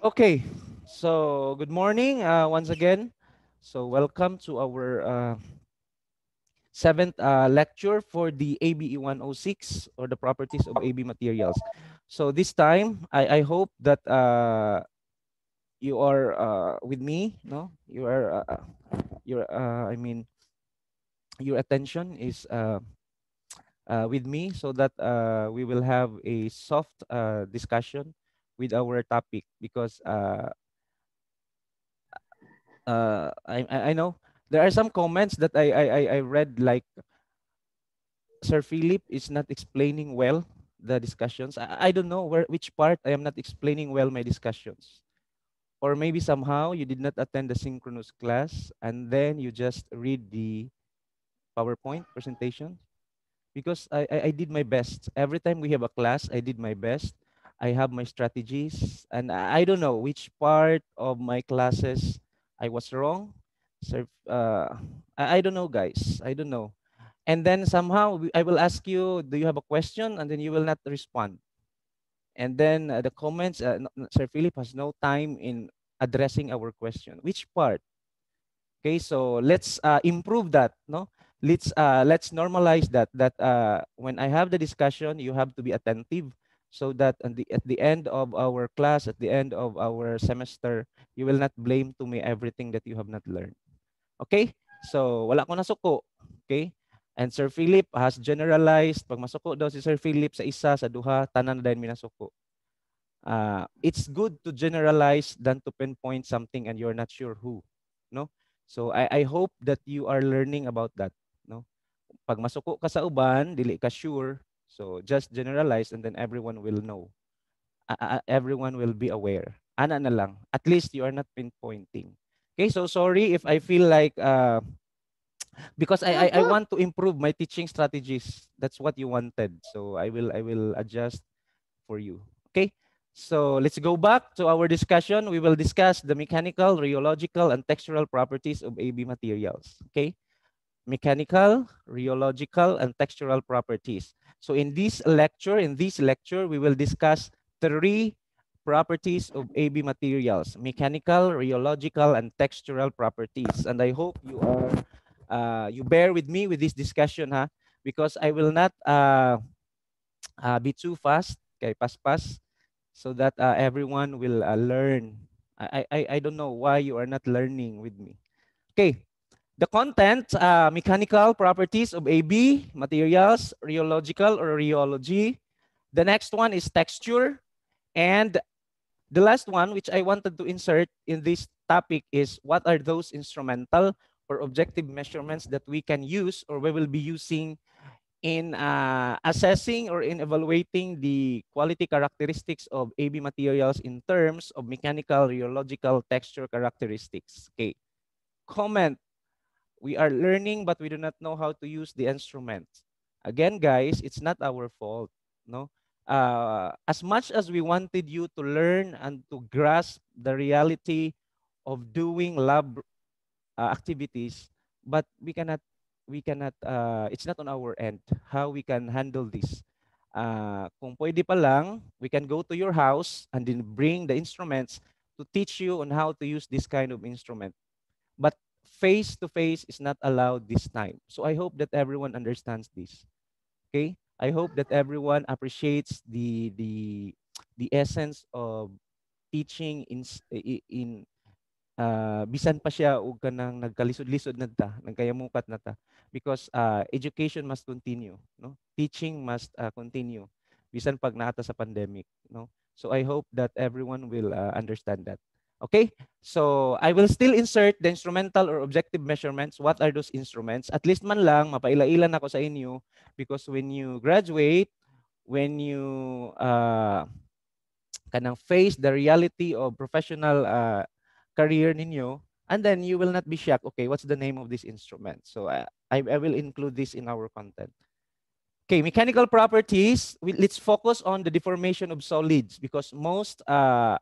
Okay, so good morning uh, once again. So welcome to our uh, seventh uh, lecture for the ABE 106 or the properties of AB materials. So this time, I, I hope that uh, you are uh, with me. No, you are. Uh, your I mean, your attention is with me so that we will have a soft discussion with our topic because uh, uh, I, I know there are some comments that I, I, I read like Sir Philip is not explaining well the discussions. I, I don't know where which part I am not explaining well my discussions. Or maybe somehow you did not attend the synchronous class and then you just read the PowerPoint presentation. Because I, I, I did my best. Every time we have a class, I did my best. I have my strategies and I don't know which part of my classes I was wrong. So uh, I don't know, guys. I don't know. And then somehow I will ask you, do you have a question? And then you will not respond. And then uh, the comments, uh, Sir Philip has no time in addressing our question. Which part? Okay, so let's uh, improve that. No, let's uh, let's normalize that. That uh, when I have the discussion, you have to be attentive so that at the, at the end of our class, at the end of our semester, you will not blame to me everything that you have not learned. Okay? So, wala ko nasuko. Okay? And Sir Philip has generalized, pag masuko daw si Sir Philip sa isa, sa duha, tanan na din minasuko. Uh, ah, it's good to generalize than to pinpoint something and you're not sure who. No? So, I, I hope that you are learning about that. No? Pag masuko ka sa uban, dili ka sure, So just generalize and then everyone will know. Uh, everyone will be aware. Ana na lang. At least you are not pinpointing. Okay, so sorry if I feel like uh, because I, I, I want to improve my teaching strategies. That's what you wanted. So I will I will adjust for you. Okay. So let's go back to our discussion. We will discuss the mechanical, rheological, and textural properties of AB materials. Okay? Mechanical, rheological, and textural properties. So in this lecture, in this lecture, we will discuss three properties of AB materials, mechanical, rheological, and textural properties. And I hope you are, uh, you bear with me with this discussion, huh? Because I will not uh, uh, be too fast, okay, pass-pass, so that uh, everyone will uh, learn. I, I, I don't know why you are not learning with me. Okay, the content, uh, mechanical properties of AB, materials, rheological or rheology. The next one is texture. And the last one, which I wanted to insert in this topic is what are those instrumental or objective measurements that we can use or we will be using in uh, assessing or in evaluating the quality characteristics of AB materials in terms of mechanical, rheological texture characteristics. Okay. Comment we are learning, but we do not know how to use the instrument. Again, guys, it's not our fault. No, uh, as much as we wanted you to learn and to grasp the reality of doing lab uh, activities, but we cannot, we cannot. Uh, it's not on our end how we can handle this. Uh, kung pwede pa lang, we can go to your house and then bring the instruments to teach you on how to use this kind of instrument. But face to face is not allowed this time. So I hope that everyone understands this. Okay? I hope that everyone appreciates the the the essence of teaching in in uh, bisan pa siya ug kanang nagkalisod-lisod na ta, nagkayamukat na ta because uh, education must continue, no? Teaching must uh, continue bisan pag naata sa pandemic, no? So I hope that everyone will uh, understand that. Okay, so I will still insert the instrumental or objective measurements. What are those instruments? At least man lang, mapailailan ako sa inyo because when you graduate, when you uh, kanang face the reality of professional uh, career ninyo, and then you will not be shocked, okay, what's the name of this instrument? So I, I, I will include this in our content. Okay, mechanical properties. We, let's focus on the deformation of solids because most uh,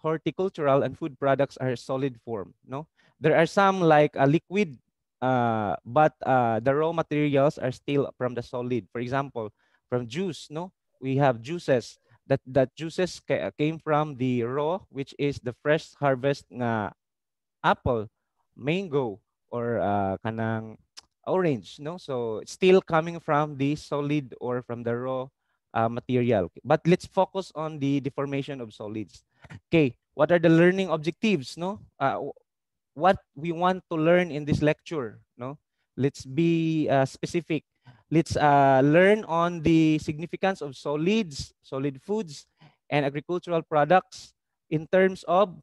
horticultural and food products are solid form. No, there are some like a uh, liquid, uh, but uh, the raw materials are still from the solid. For example, from juice. No, we have juices. That that juices ca came from the raw, which is the fresh harvest nga apple, mango, or uh, kanang orange. No, so still coming from the solid or from the raw uh, material. But let's focus on the deformation of solids. Okay, what are the learning objectives? No, uh, what we want to learn in this lecture. No, let's be uh, specific. Let's uh, learn on the significance of solids, solid foods, and agricultural products in terms of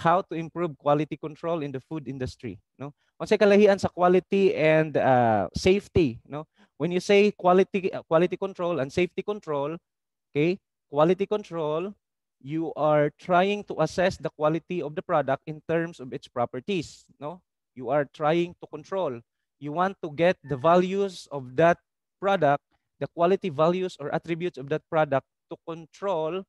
how to improve quality control in the food industry. No, on sa kalahian sa quality and uh, safety. No, when you say quality, uh, quality control and safety control, okay, quality control, you are trying to assess the quality of the product in terms of its properties. No, You are trying to control. You want to get the values of that product, the quality values or attributes of that product to control,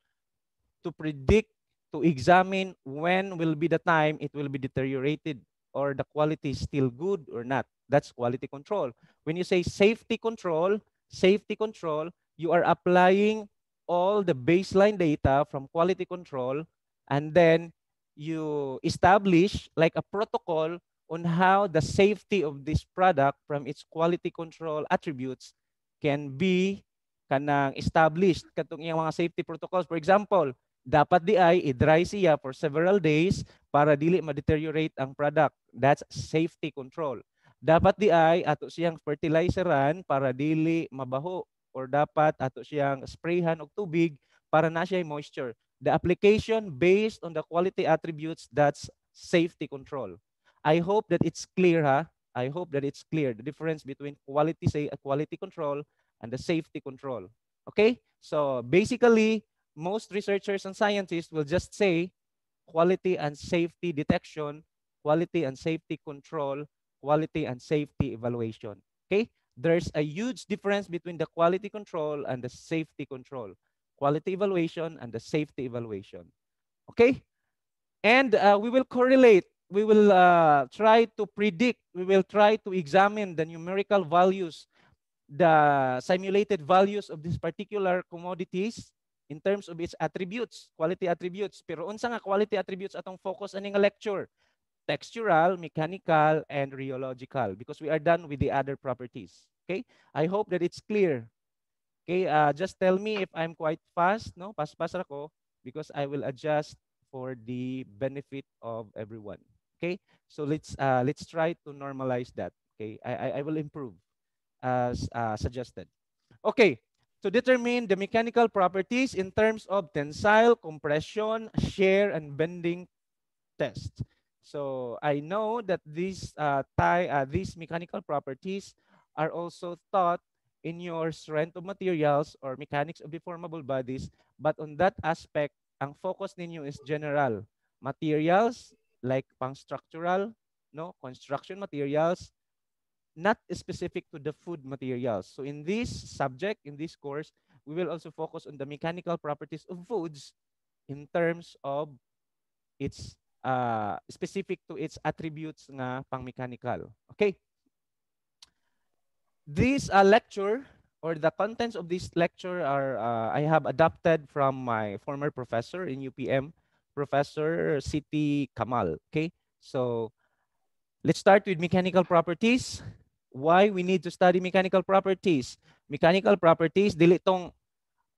to predict, to examine when will be the time it will be deteriorated. or the quality is still good or not. That's quality control. When you say safety control, safety control, you are applying all the baseline data from quality control and then you establish like a protocol on how the safety of this product from its quality control attributes can be kanang established katong iyang mga safety protocols. For example, dapat di ay i-dry siya for several days para dili ma-deteriorate ang product. That's safety control. Dapat di ay ato siyang fertilizeran para dili mabaho or dapat ato siyang sprayhan og tubig para na siya moisture. The application based on the quality attributes that's safety control. I hope that it's clear ha. I hope that it's clear the difference between quality say quality control and the safety control. Okay? So basically most researchers and scientists will just say quality and safety detection, quality and safety control, quality and safety evaluation. Okay, there's a huge difference between the quality control and the safety control, quality evaluation and the safety evaluation. Okay, and uh, we will correlate, we will uh, try to predict, we will try to examine the numerical values, the simulated values of these particular commodities in terms of its attributes, quality attributes. Pero unsa nga quality attributes atong focus aning lecture? Textural, mechanical, and rheological because we are done with the other properties. Okay? I hope that it's clear. Okay, uh, just tell me if I'm quite fast, no? Pas-pas ako because I will adjust for the benefit of everyone. Okay, so let's uh, let's try to normalize that. Okay, I I, I will improve as uh, suggested. Okay, to determine the mechanical properties in terms of tensile, compression, shear, and bending test. So I know that these, uh, tie, uh, these mechanical properties are also taught in your strength of materials or mechanics of deformable bodies. But on that aspect, ang focus ninyo is general. Materials like pang-structural, no? construction materials, not specific to the food materials. So in this subject, in this course, we will also focus on the mechanical properties of foods in terms of its uh, specific to its attributes nga pang-mechanical. Okay. This uh, lecture or the contents of this lecture are uh, I have adapted from my former professor in UPM, Professor Siti Kamal. Okay. So let's start with mechanical properties why we need to study mechanical properties. Mechanical properties dili tong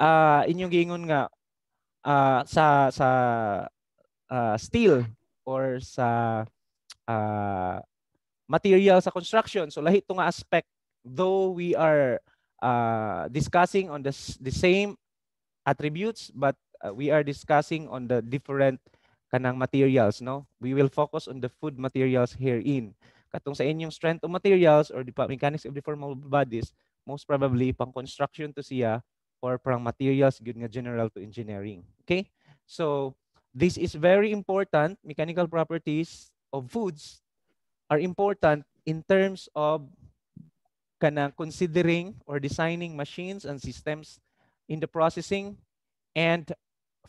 uh, inyong giingon nga uh, sa sa uh, steel or sa uh, material sa construction. So lahi tong aspect though we are uh, discussing on the the same attributes but uh, we are discussing on the different kanang materials no we will focus on the food materials herein katong sa inyong strength of materials or the mechanics of deformable bodies, most probably pang construction to siya or pang materials good nga general to engineering. Okay? So, this is very important. Mechanical properties of foods are important in terms of kanang considering or designing machines and systems in the processing and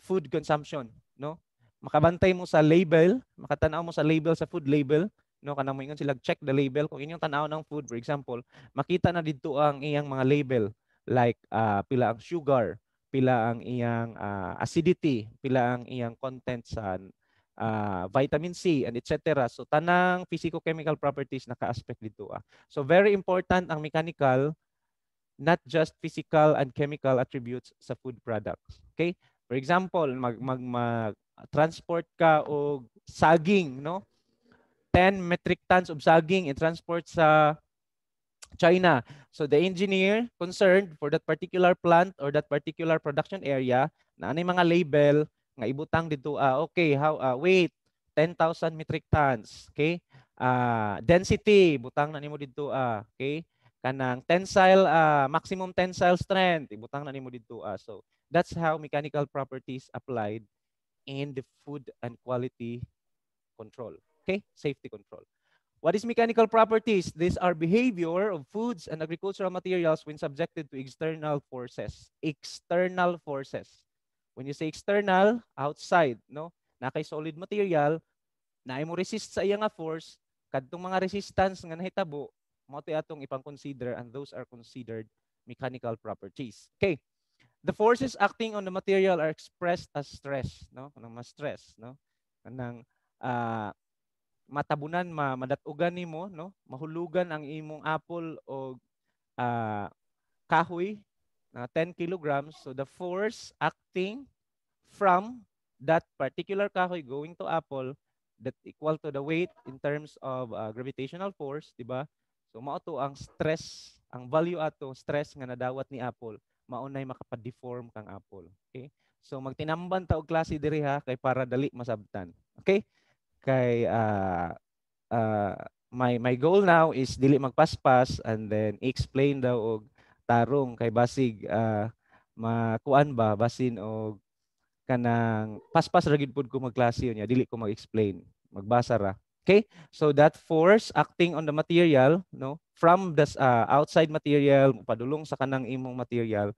food consumption, no? Makabantay mo sa label, makatanaw mo sa label sa food label no kanang moingon sila check the label kung inyong tanaw ng food for example makita na dito ang iyang mga label like uh, pila ang sugar pila ang iyang uh, acidity pila ang iyang content sa uh, vitamin C and etc. So tanang physicochemical properties naka-aspect dito ah. So very important ang mechanical not just physical and chemical attributes sa food products. Okay? For example, mag mag, mag transport ka og saging, no? 10 metric tons of saging in transport sa China. So the engineer concerned for that particular plant or that particular production area, na ano mga label nga ibutang dito, uh, okay, how uh, wait 10,000 metric tons, okay? Uh, density butang na nimo dito, uh, okay? Kanang tensile uh, maximum tensile strength ibutang na nimo dito. Uh, so that's how mechanical properties applied in the food and quality control. Okay, safety control. What is mechanical properties? These are behavior of foods and agricultural materials when subjected to external forces. External forces. When you say external, outside, no? Nakay solid material, na mo resist sa iya nga force, kadtong mga resistance nga nahitabo, mo atong ipang consider and those are considered mechanical properties. Okay. The forces acting on the material are expressed as stress, no? Kanang mas stress, no? Kanang uh, matabunan ma madatugan nimo no mahulugan ang imong apple o uh, kahoy na uh, 10 kilograms so the force acting from that particular kahoy going to apple that equal to the weight in terms of uh, gravitational force di ba so mao to ang stress ang value ato stress nga nadawat ni apple mao nay makapad-deform kang apple okay so magtinamban ta og klase diri ha kay para dali masabtan okay kay uh, uh, my my goal now is dili magpaspas and then explain daw og tarong kay basig uh, makuan ba basin og kanang paspas ra gid pud ko magklase niya dili ko mag-explain magbasa ra okay so that force acting on the material no from the uh, outside material padulong sa kanang imong material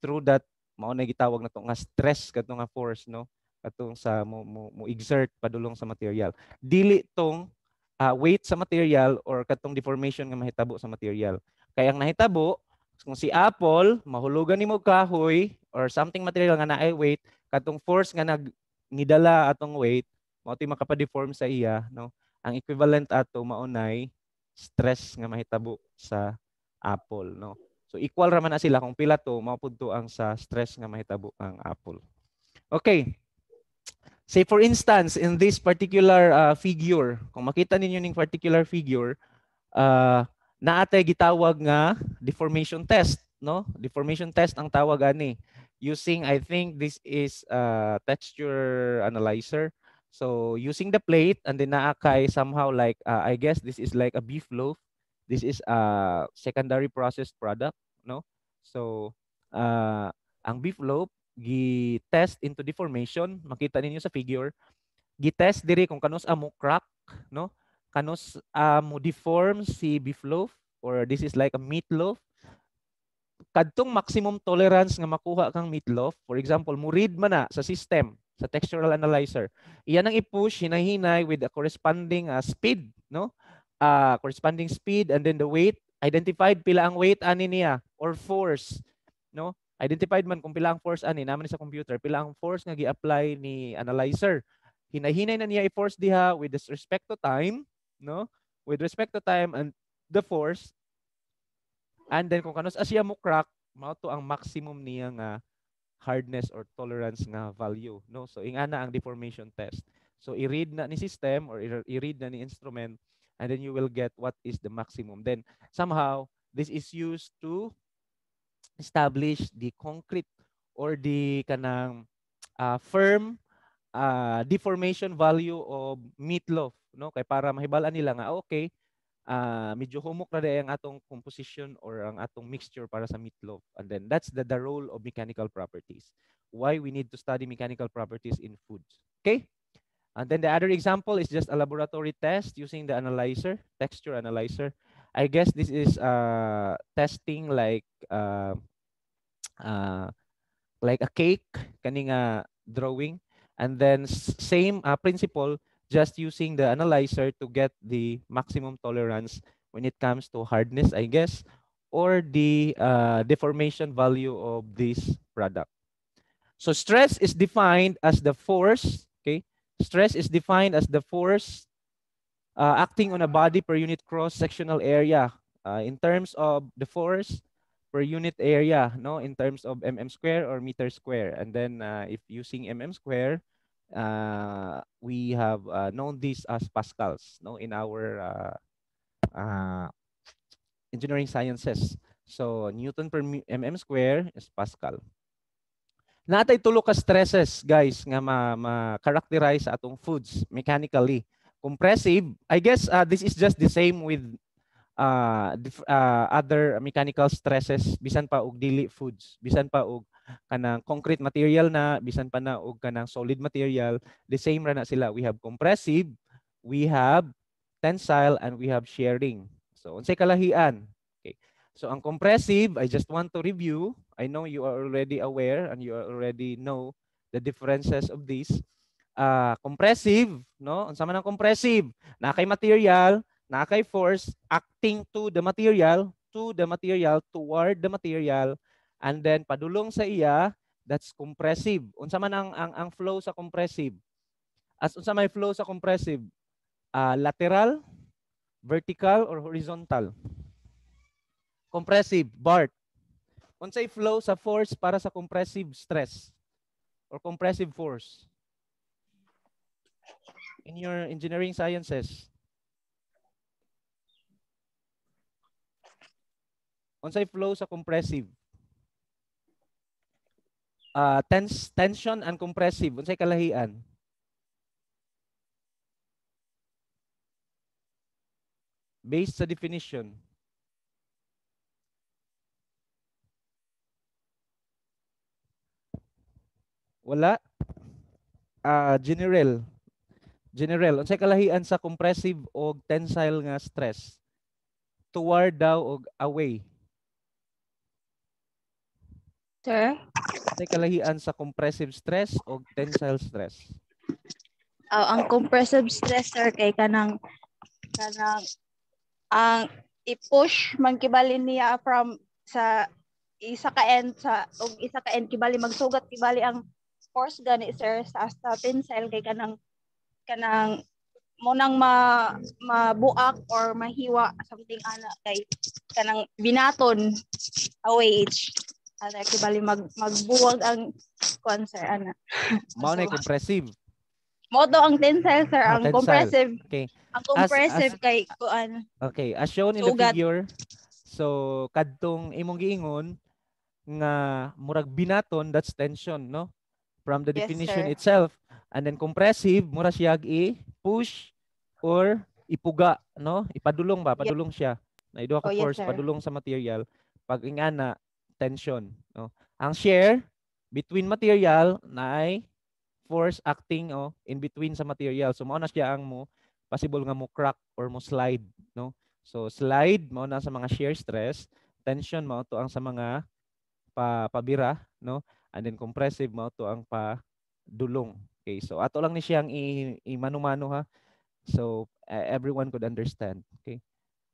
through that mao na gitawag na to nga stress kadto nga force no atong sa mo, mo, mo exert padulong sa material dili tong uh, weight sa material or katong deformation nga mahitabo sa material kay ang nahitabo kung si apple mahulugan nimo kahoy or something material nga naay weight katong force nga nag atong weight mao ti makapa-deform sa iya no ang equivalent ato maunay stress nga mahitabo sa apple no so equal ra man na sila kung pila to mao pud to ang sa stress nga mahitabo ang apple Okay. Say for instance, in this particular uh, figure, kung makita ninyo ning particular figure, uh, naatay gitawag nga deformation test, no? Deformation test ang tawag ani using I think this is a uh, texture analyzer. So using the plate and then naakay somehow like uh, I guess this is like a beef loaf. This is a secondary processed product, no? So uh, ang beef loaf gi-test into deformation makita ninyo sa figure gi-test diri kung kanus amo crack no kanus amo deform si beef loaf or this is like a meatloaf kadtong maximum tolerance nga makuha kang meatloaf for example mo read man na sa system sa textural analyzer iyan ang i-push hinahinay with a corresponding uh, speed no uh, corresponding speed and then the weight identified pila ang weight ani niya or force no identified man kung pila ang force ani naman sa computer pila ang force nga gi-apply ni analyzer hinahinay na niya i-force diha with respect to time no with respect to time and the force and then kung kanus siya mo crack mao to ang maximum niya nga hardness or tolerance nga value no so ingana ang deformation test so i-read na ni system or i-read na ni instrument and then you will get what is the maximum then somehow this is used to establish the concrete or the kanang uh, firm uh, deformation value of meatloaf no kay para mahibalaan nila nga okay uh, medyo humok na ang atong composition or ang atong mixture para sa meatloaf and then that's the, the role of mechanical properties why we need to study mechanical properties in foods okay and then the other example is just a laboratory test using the analyzer texture analyzer i guess this is uh testing like uh, uh, like a cake kaning nga uh, drawing and then same uh, principle just using the analyzer to get the maximum tolerance when it comes to hardness i guess or the uh, deformation value of this product so stress is defined as the force okay stress is defined as the force uh, acting on a body per unit cross sectional area uh, in terms of the force per unit area no in terms of mm square or meter square and then uh, if using mm square uh, we have uh, known this as pascals no in our uh, uh, engineering sciences so newton per mm square is pascal natay tulo ka stresses guys nga ma, ma characterize atong foods mechanically compressive i guess uh, this is just the same with uh, uh, other mechanical stresses bisan pa og dili foods bisan pa og kanang concrete material na bisan pa na og kanang solid material the same ra na sila we have compressive we have tensile and we have shearing so unsay kalahian okay so ang compressive i just want to review i know you are already aware and you already know the differences of this uh, compressive no unsa man ang compressive na kay material na kay force acting to the material, to the material, toward the material, and then padulong sa iya, that's compressive. Unsa man ang, ang, ang flow sa compressive? As unsa may flow sa compressive? Uh, lateral, vertical, or horizontal? Compressive, BART. Unsay flow sa force para sa compressive stress or compressive force? In your engineering sciences, Unsay flow sa compressive? Uh, ah, tense, tension and compressive. Unsay kalahian? Based sa definition. Wala? Uh, general. General. Unsay kalahian sa compressive o tensile nga stress? Toward daw og away. Sir? Sa kalahian sa compressive stress o tensile stress? Oh, ang compressive stress sir kay kanang kanang ang i-push man niya from sa isa ka end sa og isa ka end kibali magsugat kibali ang force gani sir sa sa tensile kay kanang kanang mo nang ma mabuak or mahiwa something ana kay kanang binaton away ano, eh, bali mag magbuwag ang kuan ana. Mao na compressive. Mao daw ang tensile sir, ah, ang tensile. compressive. Okay. Ang compressive as, as, kay kuan. Okay, as shown in sugat. the figure. So kadtong imong giingon nga murag binaton that's tension no from the definition sir. itself and then compressive mura siya i push or ipuga no ipadulong ba padulong yeah. siya na iduha ka oh, force yes, padulong sa material pag ingana tension. No? Ang shear between material na ay force acting oh, in between sa material. So mao na siya ang mo possible nga mo crack or mo slide, no? So slide mao na sa mga shear stress, tension mao to ang sa mga pa pabira, no? And then compressive mao to ang padulong. Okay, so ato lang ni siyang i-mano-mano ha. So uh, everyone could understand. Okay.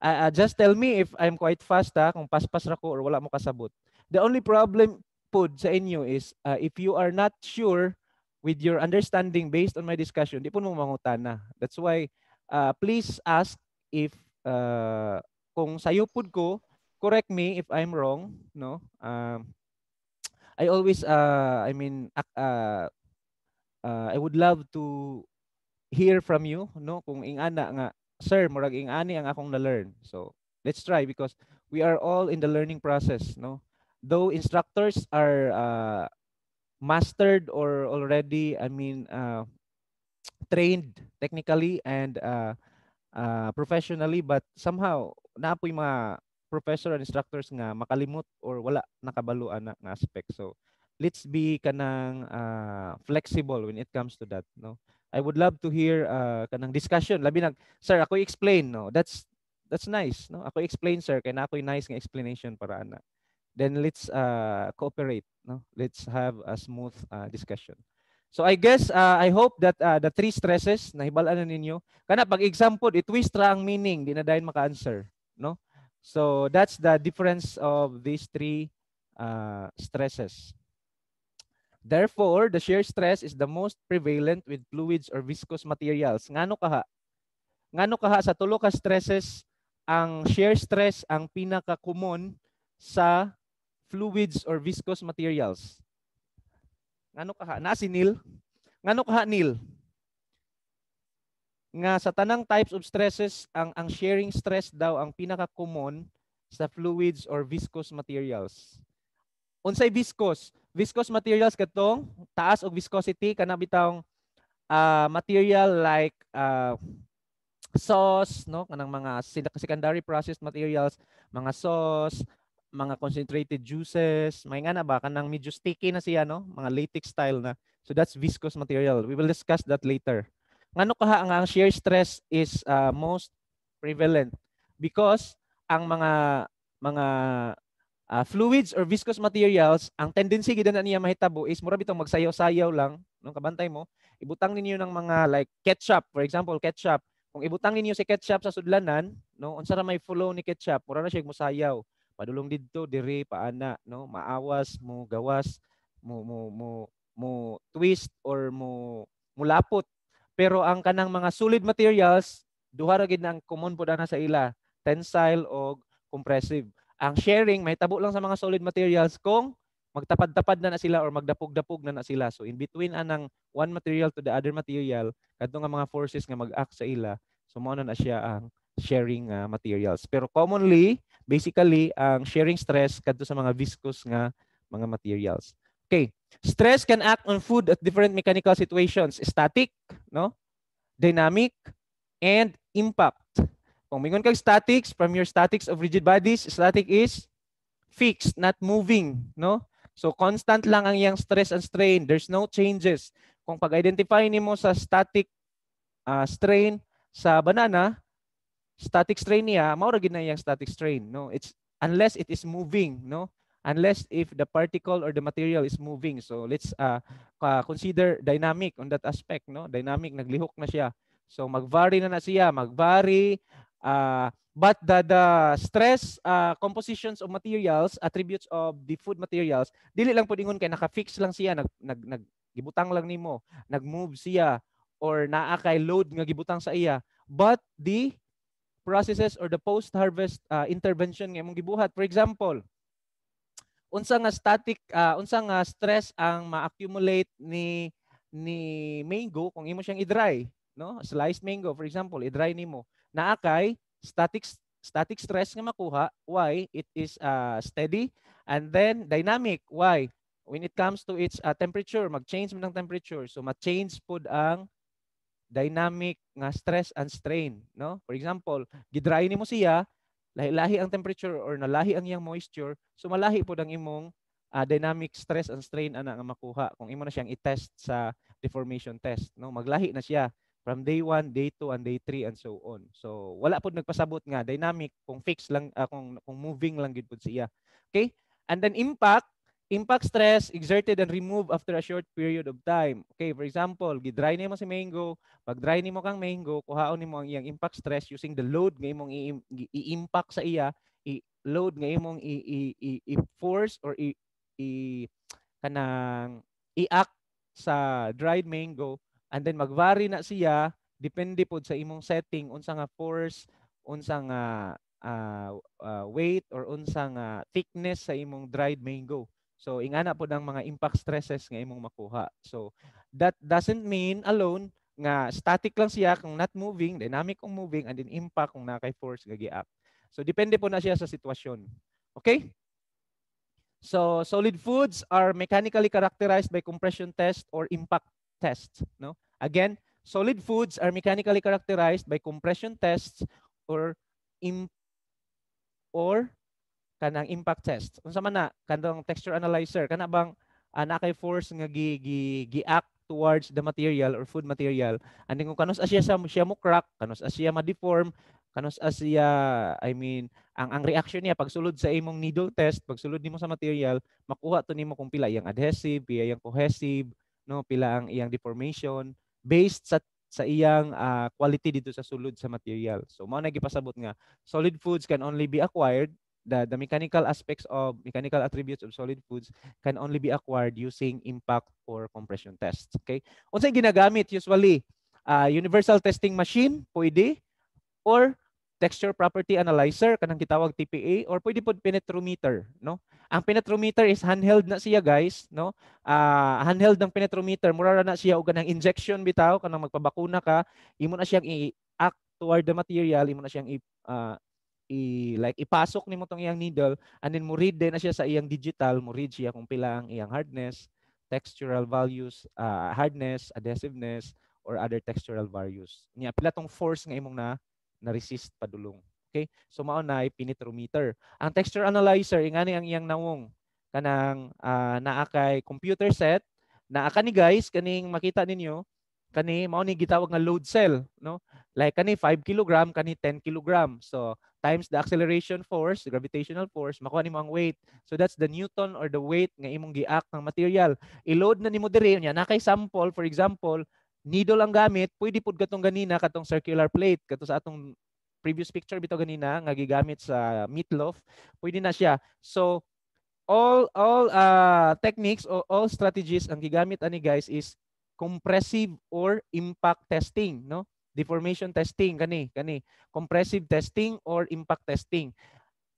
Uh, uh, just tell me if I'm quite fast ha, kung paspas ra ko or wala mo kasabot. The only problem po sa inyo is uh, if you are not sure with your understanding based on my discussion, di po mo mangutana. That's why uh, please ask if uh, kung sayo pud ko, correct me if I'm wrong, no? Um, I always uh, I mean uh, uh, I would love to hear from you, no? Kung ingana nga sir murag ingani ang akong na learn. So, let's try because we are all in the learning process, no? though instructors are uh, mastered or already, I mean, uh, trained technically and uh, uh, professionally, but somehow na mga professor and instructors nga makalimut or wala nakabaluan na, ng aspect. So let's be kanang uh, flexible when it comes to that. No, I would love to hear uh, kanang discussion. Labi nag, sir, ako explain. No, that's that's nice. No, ako explain, sir. Kaya na ako nice ng explanation para anak then let's uh, cooperate. No? Let's have a smooth uh, discussion. So I guess, uh, I hope that uh, the three stresses, nahibalaan na ninyo. Kana pag exam po, it ra ang meaning, di na dahil maka-answer. No? So that's the difference of these three uh, stresses. Therefore, the shear stress is the most prevalent with fluids or viscous materials. Ngano kaha? Ngano kaha sa tulo ka stresses, ang shear stress ang pinaka-common sa fluids or viscous materials. Ngano kaha? Na si Neil? Ngano kaha Neil? Nga sa tanang types of stresses, ang ang sharing stress daw ang pinaka-common sa fluids or viscous materials. Unsay viscous? Viscous materials katong taas og viscosity kana bitawng uh, ah, material like uh, sauce no kanang mga secondary processed materials mga sauce mga concentrated juices, may nga na ba kanang medyo sticky na siya no, mga latex style na. So that's viscous material. We will discuss that later. Ngano kaha nga ang shear stress is uh, most prevalent because ang mga mga uh, fluids or viscous materials, ang tendency gid na niya mahitabo is mura bitong magsayaw-sayaw lang nung kabantay mo. Ibutang ninyo ng mga like ketchup, for example, ketchup. Kung ibutang ninyo si ketchup sa sudlanan, no, unsa ra may flow ni ketchup, mura na siya musayaw padulong didto diri paana no maawas mo gawas mo mo mo mo twist or mo mulapot pero ang kanang mga solid materials duha ra gid ang common pud ana sa ila tensile o compressive ang sharing may tabo lang sa mga solid materials kung magtapad-tapad na na sila or magdapog-dapog na na sila so in between anang one material to the other material kadto nga mga forces nga mag-act sa ila so mao na, na siya ang sharing uh, materials. Pero commonly, basically, ang sharing stress kadto sa mga viscous nga mga materials. Okay. Stress can act on food at different mechanical situations. Static, no? Dynamic, and impact. Kung mingon kag statics, from your statics of rigid bodies, static is fixed, not moving, no? So constant lang ang yang stress and strain. There's no changes. Kung pag-identify nimo sa static uh, strain sa banana, static strain niya mao ra gid na iyang static strain no it's unless it is moving no unless if the particle or the material is moving so let's uh, uh consider dynamic on that aspect no dynamic naglihok na siya so magvary na na siya magvary uh, but the the stress uh, compositions of materials attributes of the food materials dili lang pud ingon kay naka-fix lang siya nag nag, nag lang nimo nag-move siya or naa kay load nga gibutang sa iya but the processes or the post-harvest uh, intervention nga imong gibuhat. For example, unsa nga static uh, unsa nga stress ang ma-accumulate ni ni mango kung imo siyang i-dry, no? Sliced mango for example, i-dry nimo. Naa kay static static stress nga makuha why it is uh, steady and then dynamic why when it comes to its uh, temperature mag-change man ang temperature so ma-change pud ang dynamic nga stress and strain, no? For example, gidry nimo siya, lahi-lahi ang temperature or nalahi ang iyang moisture, so malahi pod ang imong uh, dynamic stress and strain ana nga makuha kung imo na siyang i-test sa deformation test, no? Maglahi na siya from day 1, day 2 and day 3 and so on. So wala pod nagpasabot nga dynamic kung fixed lang uh, kung kung moving lang gid pod siya. Okay? And then impact Impact stress exerted and removed after a short period of time. Okay, for example, gidry nimo si mango, pag dry nimo kang mango, kuhaon nimo ang iyang impact stress using the load nga imong i-impact sa iya, i-load nga imong i-force or i, kanang i-act sa dried mango and then magvary na siya depende pod sa imong setting unsa nga force, unsa nga uh, uh, weight or unsa nga thickness sa imong dried mango. So ingana po ng mga impact stresses nga imong makuha. So that doesn't mean alone nga static lang siya kung not moving, dynamic kung moving and then impact kung nakay force gagi up. So depende po na siya sa sitwasyon. Okay? So solid foods are mechanically characterized by compression test or impact test, no? Again, solid foods are mechanically characterized by compression tests or imp or kanang impact test unsa man na kanang texture analyzer kana bang ana ah, kay force nga gi gi gi-act towards the material or food material and kung kanos asya sa siya mo crack kanos asya ma deform kanos asya I mean ang ang reaction niya pagsulod sa imong needle test pagsulod nimo sa material makuha to nimo kung pila iyang adhesive pila iyang cohesive no pila ang iyang deformation based sa sa iyang uh, quality dito sa sulod sa material. So mao na gipasabot nga solid foods can only be acquired the, the mechanical aspects of mechanical attributes of solid foods can only be acquired using impact or compression tests. Okay? Unsay ginagamit usually? Uh, universal testing machine, pwede, or texture property analyzer, kanang gitawag TPA, or pwede po penetrometer. No? Ang penetrometer is handheld na siya guys. No? Uh, handheld ng penetrometer, murara na siya og ganang injection bitaw, kanang magpabakuna ka, imo na siyang i-act toward the material, imo na siyang i- uh, i like ipasok nimo tong iyang needle and then mo read din na siya sa iyang digital mo read siya kung pila ang iyang hardness textural values uh, hardness adhesiveness or other textural values niya pila tong force nga imong na na resist padulong okay so mao na pinitrometer ang texture analyzer ingani ang iyang nawong kanang uh, naa kay computer set naa kani guys kaning makita ninyo kani mao ni gitawag nga load cell no like kani 5 kg kani 10 kg so times the acceleration force, the gravitational force, makuha nimo ang weight. So that's the newton or the weight nga imong giak ng material. I-load na nimo diri nya na kay sample for example, needle ang gamit, pwede pud gatong ganina katong circular plate kato sa atong previous picture bitaw ganina nga gigamit sa meatloaf, pwede na siya. So all all uh, techniques or all strategies ang gigamit ani guys is compressive or impact testing, no? deformation testing kani kani compressive testing or impact testing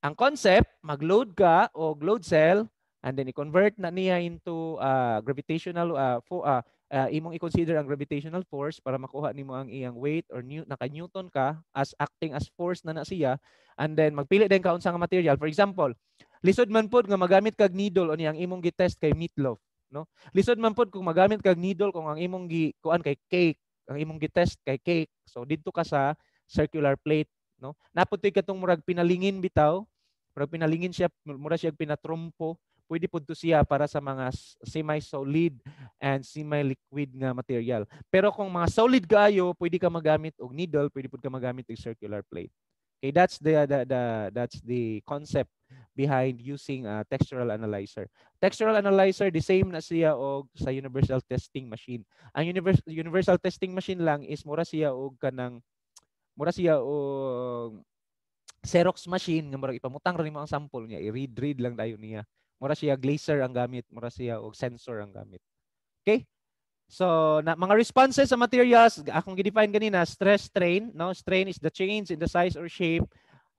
ang concept magload ka o load cell and then i-convert na niya into uh, gravitational uh, fo, uh, uh, imong i-consider ang gravitational force para makuha nimo ang iyang weight or new, naka newton ka as acting as force na na siya and then magpili din ka unsang material for example lisod man pod nga magamit kag needle o ang imong gi-test kay meatloaf no lisod man pod kung magamit kag needle kung ang imong gi kuan kay cake ang imong gitest kay cake. So didto ka sa circular plate, no? Naputoy ka tong murag pinalingin bitaw, murag pinalingin siya, mura siya pinatrumpo, pwede pud to siya para sa mga semi-solid and semi-liquid nga material. Pero kung mga solid kaayo, pwede ka magamit og needle, pwede pud ka magamit og circular plate. Okay, that's the, the, the that's the concept behind using a textural analyzer. Textural analyzer the same na siya og sa universal testing machine. Ang universal universal testing machine lang is mura siya og kanang mura siya og Xerox machine nga murag ipamutang ra nimo ang sample niya, i-read read lang dayon niya. Mura siya glazer ang gamit, mura siya og sensor ang gamit. Okay? So, na, mga responses sa materials, akong gidefine kanina, stress strain. No? Strain is the change in the size or shape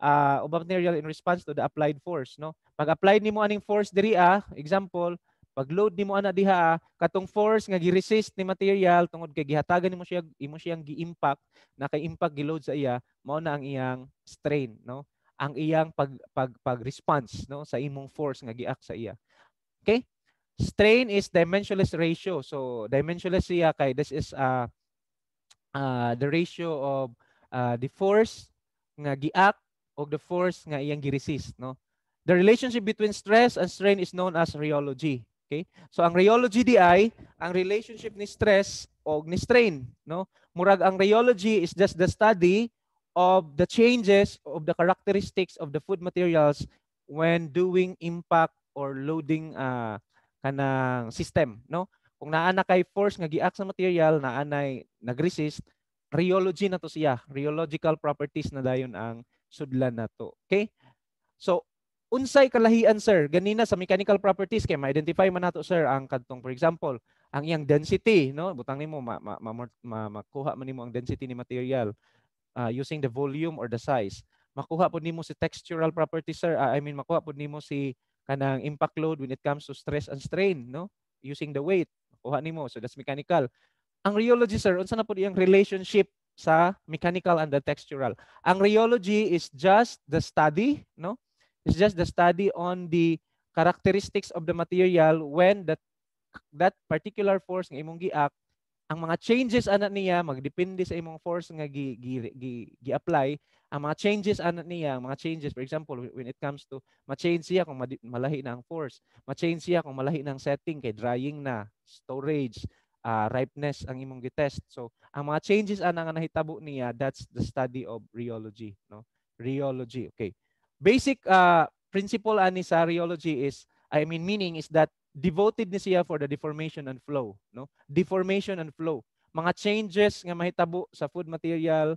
uh, of a material in response to the applied force. No? Pag applied nimo aning force diri ah, example, pag load nimo ana diha ah, katong force nga gi-resist ni material tungod kay gihatagan nimo siya imo siyang gi-impact na kay impact gi-load sa iya mao na ang iyang strain no ang iyang pag pag pag response no sa imong force nga gi-act sa iya okay strain is dimensionless ratio. So dimensionless siya kay this is uh, uh, the ratio of uh, the force nga giact o the force nga iyang giresist, no? The relationship between stress and strain is known as rheology. Okay? So ang rheology di ay ang relationship ni stress o ni strain, no? Murag ang rheology is just the study of the changes of the characteristics of the food materials when doing impact or loading uh, kanang system no kung naa na kay force nga giak sa material naa nay nagresist rheology na to siya rheological properties na dayon ang sudlan na to okay so unsay kalahian sir ganina sa mechanical properties kay ma-identify man nato sir ang kadtong for example ang iyang density no butang nimo ma, ma, ma, ma, makuha man nimo ang density ni material uh, using the volume or the size makuha pud nimo si textural properties sir uh, I mean makuha pud nimo si kanang impact load when it comes to stress and strain no using the weight kuha nimo so that's mechanical ang rheology sir unsa na po iyang relationship sa mechanical and the textural ang rheology is just the study no it's just the study on the characteristics of the material when that that particular force nga imong giak ang mga changes ana niya magdepende sa imong force nga gi, gi, gi, gi apply ang mga changes ano niya, mga changes for example when it comes to ma-change siya kung malahi na ang force, ma-change siya kung malahi na ang setting kay drying na, storage, uh, ripeness ang imong gitest. So ang mga changes ana ah, nga nahitabo niya, that's the study of rheology, no? Rheology. Okay. Basic uh, principle ani sa rheology is I mean meaning is that devoted ni siya for the deformation and flow, no? Deformation and flow. Mga changes nga mahitabo sa food material,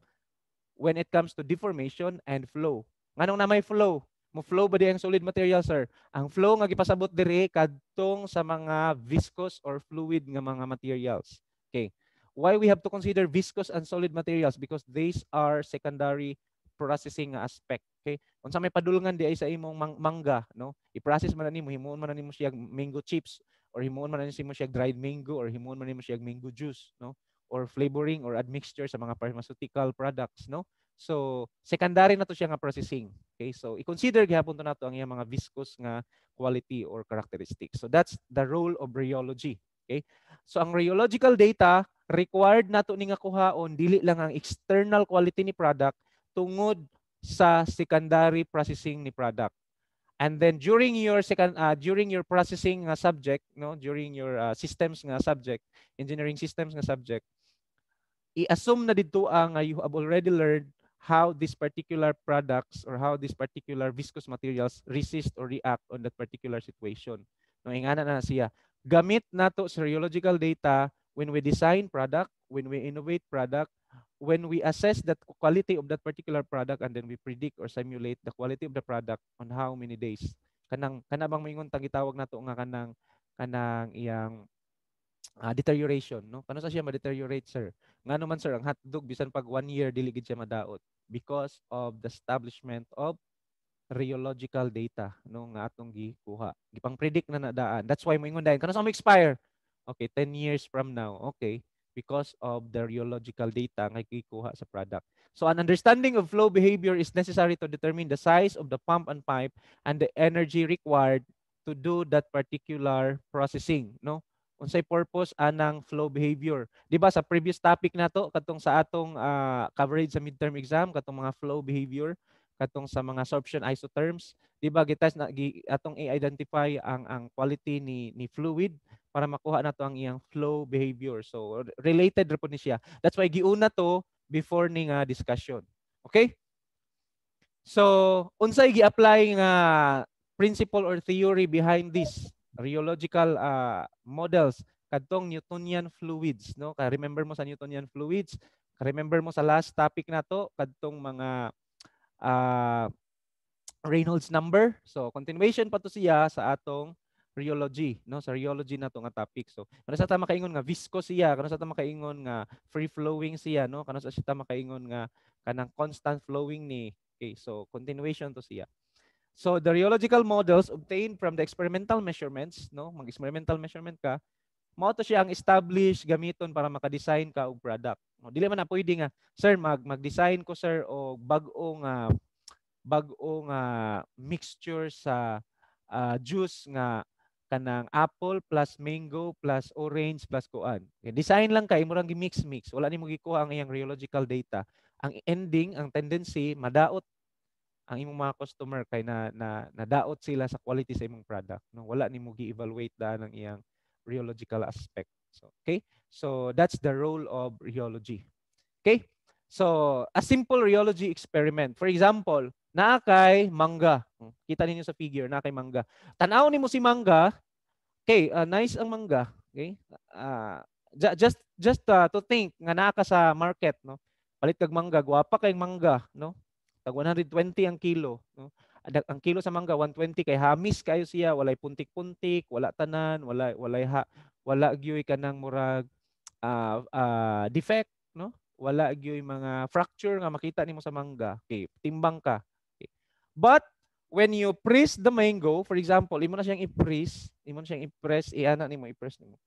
when it comes to deformation and flow. Nganong na may flow? Mo flow ba di ang solid material, sir? Ang flow nga gipasabot diri kadtong sa mga viscous or fluid nga mga materials. Okay. Why we have to consider viscous and solid materials because these are secondary processing aspect. Okay? Unsa may padulngan di ay sa imong mang mangga, no? I-process man nimo, himuon man nimo siya mango chips or himuon man nimo siya dried mango or himuon man nimo siya mango juice, no? or flavoring or admixture sa mga pharmaceutical products no so secondary na to siya nga processing okay so i-consider gihapon to nato ang iyang mga viscous nga quality or characteristics so that's the role of rheology okay so ang rheological data required nato ni nga kuhaon dili lang ang external quality ni product tungod sa secondary processing ni product And then during your second uh, during your processing nga subject, no, during your uh, systems nga subject, engineering systems nga subject, i-assume na dito ang ah, uh, you have already learned how these particular products or how these particular viscous materials resist or react on that particular situation. No, ingana na siya. Gamit nato serological data when we design product, when we innovate product, when we assess that quality of that particular product and then we predict or simulate the quality of the product on how many days. Kanang kanabang bang mingon tang nato nga kanang kanang iyang uh, deterioration no kano sa siya ma-deteriorate sir ngano man sir ang hotdog bisan pag one year dili gid siya madaot because of the establishment of rheological data no nga atong gikuha gipang predict na nadaan that's why moingon dayon kano sa expire okay 10 years from now okay because of the rheological data nga gikuha sa product so an understanding of flow behavior is necessary to determine the size of the pump and pipe and the energy required to do that particular processing no unsay purpose anang flow behavior. 'Di ba sa previous topic na to, katong sa atong uh, coverage sa midterm exam katong mga flow behavior katong sa mga sorption isotherms, 'di ba gitas na gi, atong i-identify ang ang quality ni ni fluid para makuha nato ang iyang flow behavior. So related ra ni siya. That's why giuna to before ning uh, discussion. Okay? So unsay gi-apply nga principle or theory behind this rheological uh, models kadtong Newtonian fluids no ka remember mo sa Newtonian fluids ka remember mo sa last topic na to kadtong mga uh, Reynolds number so continuation pa to siya sa atong rheology no sa rheology na to nga topic so kano sa ta makaingon nga viscous siya kano sa ta makaingon nga free flowing siya no kano sa ta makaingon nga kanang constant flowing ni okay so continuation to siya So the rheological models obtained from the experimental measurements, no, mag-experimental measurement ka, mao to siya ang establish gamiton para maka-design ka og product. No, dili man na pwede nga, sir, mag mag-design ko sir og bag ong uh, bag ong uh, mixture sa uh, juice nga kanang apple plus mango plus orange plus kuan. Okay, design lang kay murang gi-mix mix. Wala ni mo gikuha ang iyang rheological data. Ang ending, ang tendency madaot ang imong mga customer kay na, na nadaot sila sa quality sa imong product no wala nimo gi-evaluate da ang iyang rheological aspect so okay so that's the role of rheology okay so a simple rheology experiment for example naa kay mangga hmm, kita ninyo sa figure naa kay mangga tan-aw nimo si mangga okay uh, nice ang mangga okay uh, just just uh, to think nga naa ka sa market no palit kag mangga guwapa kay mangga no Tag 120 ang kilo. No? Ang kilo sa mangga 120 kay hamis kayo siya, walay puntik-puntik, wala tanan, wala wala, ha, wala gyoy kanang murag uh, uh, defect, no? Wala gyoy mga fracture nga makita nimo sa mangga. Okay, timbang ka. Okay. But when you press the mango, for example, imo na siyang i-press, imo na siyang i-press, iana nimo i-press nimo.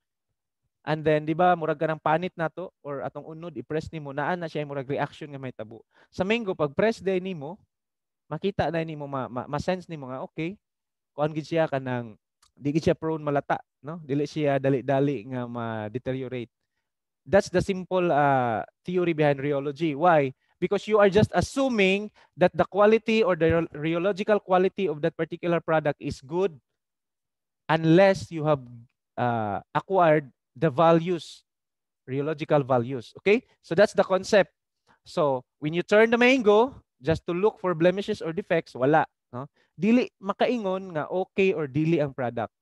And then, di ba, murag ka ng panit na to or atong unod, i-press ni mo, naan na siya yung murag reaction nga may tabo. Sa minggo, pag press day ni mo, makita na ni mo, ma-sense ma, sense ni mo nga, okay, kuan gid siya ka ng, di gid siya prone malata, no? Dili siya dali-dali nga ma-deteriorate. That's the simple uh, theory behind rheology. Why? Because you are just assuming that the quality or the rheological quality of that particular product is good unless you have uh, acquired the values, rheological values. Okay, so that's the concept. So when you turn the mango, just to look for blemishes or defects, wala. No? Dili makaingon nga okay or dili ang product.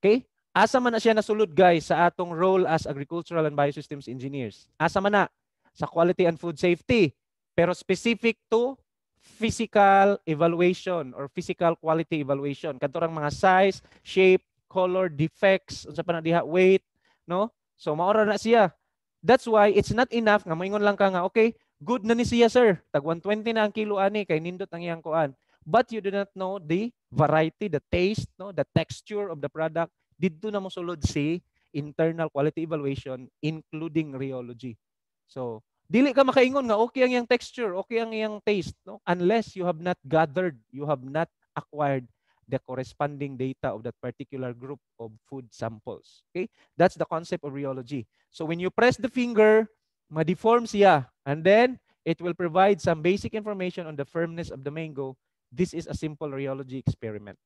Okay? Asa man na siya nasulod guys sa atong role as agricultural and biosystems engineers? Asa man na sa quality and food safety pero specific to physical evaluation or physical quality evaluation. Kantorang mga size, shape, color defects unsa pa na diha weight no so maura na siya that's why it's not enough nga moingon lang ka nga okay good na ni siya sir tag 120 na ang kilo ani kay nindot ang iyang kuan but you do not know the variety the taste no the texture of the product didto na mo sulod si internal quality evaluation including rheology so dili ka makaingon nga okay ang iyang texture okay ang iyang taste no unless you have not gathered you have not acquired the corresponding data of that particular group of food samples. Okay? That's the concept of rheology. So when you press the finger, ma-deform siya. And then it will provide some basic information on the firmness of the mango. This is a simple rheology experiment.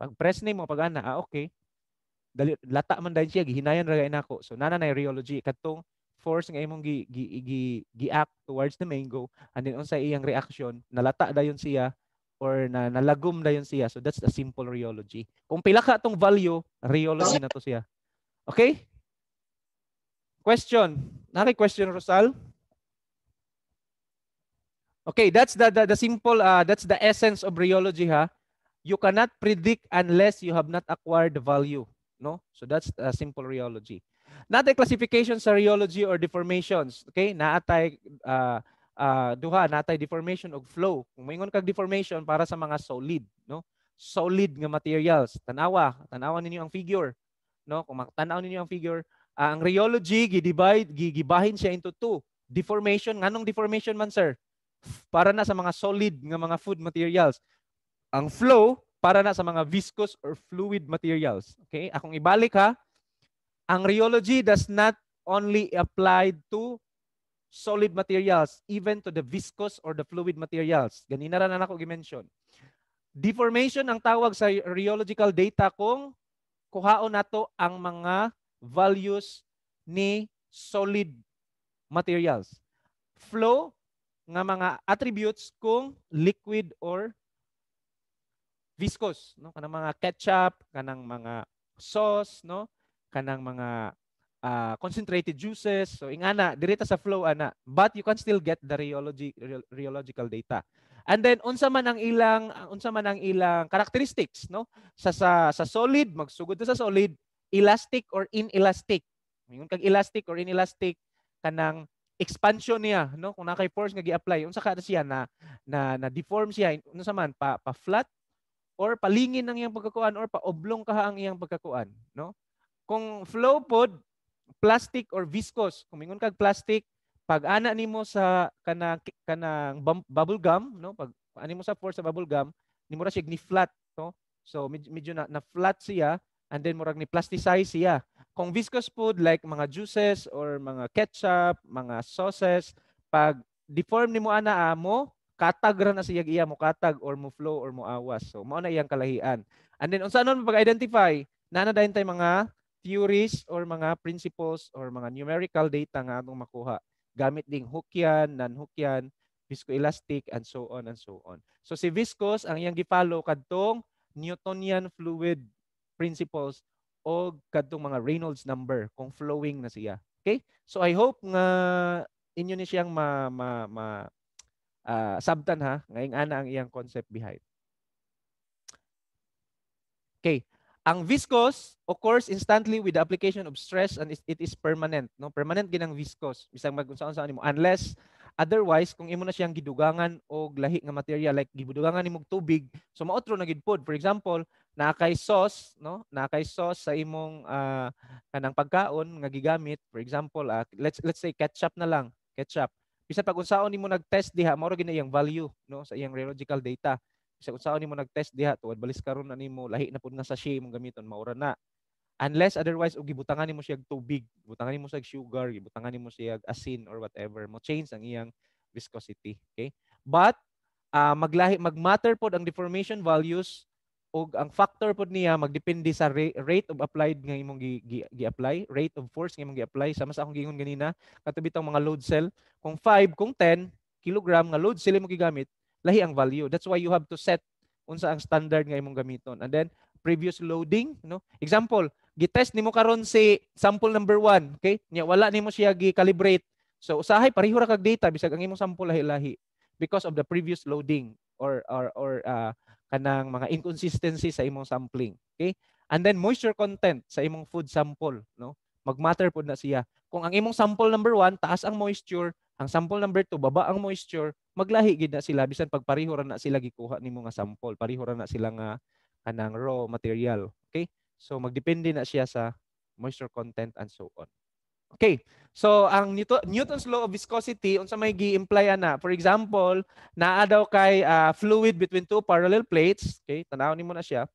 Pag press ni mo, pag ana, ah, okay. Dali, lata man dahil siya, gihinayan ra ako. So nana na rheology. Katong force nga imong gi, gi, gi, gi act towards the mango and then unsa iyang reaction nalata dayon siya or na nalagom na yun siya. So that's a simple rheology. Kung pila ka tong value, rheology na to siya. Okay? Question. Nari question Rosal? Okay, that's the the, the simple uh, that's the essence of rheology ha. You cannot predict unless you have not acquired the value, no? So that's uh, simple rheology. Not a classification sa rheology or deformations, okay? Naatay uh, uh, duha natay deformation og flow. Kung moingon kag deformation para sa mga solid, no? Solid nga materials. Tanawa, tanawa ninyo ang figure, no? Kung makatanaw ninyo ang figure, uh, ang rheology gi-divide gigibahin siya into two. Deformation, nganong deformation man sir? Para na sa mga solid nga mga food materials. Ang flow para na sa mga viscous or fluid materials. Okay? Akong ibalik ha. Ang rheology does not only applied to solid materials, even to the viscous or the fluid materials. Ganina rin na ako i-mention. Deformation ang tawag sa rheological data kung kuhaon nato ang mga values ni solid materials. Flow nga mga attributes kung liquid or viscous, no? Kanang mga ketchup, kanang mga sauce, no? Kanang mga uh, concentrated juices. So ingana, direta sa flow ana. But you can still get the rheology, rheological data. And then unsa man ang ilang unsa man ang ilang characteristics, no? Sa sa, sa solid magsugod sa solid, elastic or inelastic. Ingon kag elastic or inelastic kanang expansion niya, no? Kung nakay force nga gi-apply, unsa ka siya na na, na deform siya unsa man pa pa flat or palingin ang iyang pagkakuan or pa oblong kaha ang iyang pagkakuan, no? Kung flow pod plastic or viscous. Kung mingon kag plastic, pag ana nimo sa kanang kanang bubble gum, no? Pag ani mo sa force sa bubble gum, nimo ra siya ni flat, no? So medyo, na, na flat siya and then murag ni plasticize siya. Kung viscous food like mga juices or mga ketchup, mga sauces, pag deform nimo ana amo, katag ra na siya iya mo katag or mo flow or mo awas. So mao na iyang kalahian. And then unsa anon pag identify? Nana dayon tay mga theories or mga principles or mga numerical data nga atong makuha gamit ding Hookyan, non-Hookyan, viscoelastic and so on and so on. So si viscous ang iyang gipalo kadtong Newtonian fluid principles o kadtong mga Reynolds number kung flowing na siya. Okay? So I hope nga inyo ni siyang ma, ma, ma uh, sabtan ha ngayong ana ang iyang concept behind. Okay. Ang viscous occurs instantly with the application of stress and it is permanent. No? Permanent gin ang viscous. Bisang magunsaon sa nimo. Unless otherwise kung imo na siyang gidugangan o lahi nga material like gidugangan imong tubig so maotro na gid pod for example naa kay sauce no naa kay sauce sa imong uh, kanang pagkaon nga gigamit for example uh, let's let's say ketchup na lang ketchup bisan pag unsaon nag-test diha mao ra gina iyang value no sa iyang rheological data bisag unsaon nimo nag-test diha tuod balis karon ani mo lahi na pud nga sachet imong gamiton maura na unless otherwise og gibutangan nimo siya tubig gibutangan nimo siya sugar gibutangan nimo siya asin or whatever mo change ang iyang viscosity okay but uh, maglahi magmatter pod ang deformation values og ang factor pod niya magdepende sa ra- rate of applied nga imong gi-apply, gi, apply rate of force nga imong gi-apply sama sa akong gingon ganina, katubitang mga load cell. Kung 5, kung 10 kilogram nga load cell imong gigamit, lahi ang value. That's why you have to set unsa ang standard nga imong gamiton. And then previous loading, no? Example, gitest nimo karon si sample number 1, okay? Nya wala nimo siya gi-calibrate. So usahay pareho ra kag data bisag ang imong sample lahi-lahi because of the previous loading or or or uh, kanang mga inconsistency sa imong sampling, okay? And then moisture content sa imong food sample, no? Magmatter pud na siya. Kung ang imong sample number 1 taas ang moisture, ang sample number 2, baba ang moisture, maglahi gid na sila bisan pag pareho ra na sila gikuha nimo nga sample, pareho ra na sila nga kanang raw material. Okay? So magdepende na siya sa moisture content and so on. Okay. So ang Newton's law of viscosity unsa may gi-imply na. For example, naa daw kay uh, fluid between two parallel plates, okay? Tanaw nimo na siya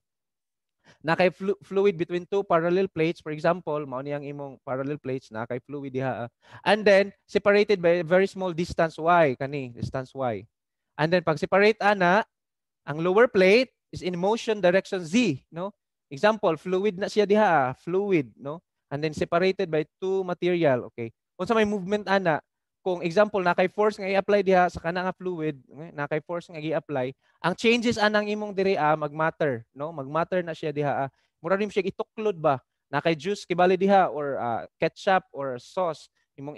na kay flu- fluid between two parallel plates for example mao ang imong parallel plates na kay fluid diha ah. and then separated by a very small distance y kani distance y and then pag separate ana ang lower plate is in motion direction z no example fluid na siya diha ah, fluid no and then separated by two material okay unsa may movement ana kung example na kay force nga i-apply diha sa kana nga fluid na kay force nga i-apply ang changes anang imong diri ah, magmatter no magmatter na siya diha ah. mura rin siya ituklod ba na kay juice kibali diha or ah, ketchup or sauce imong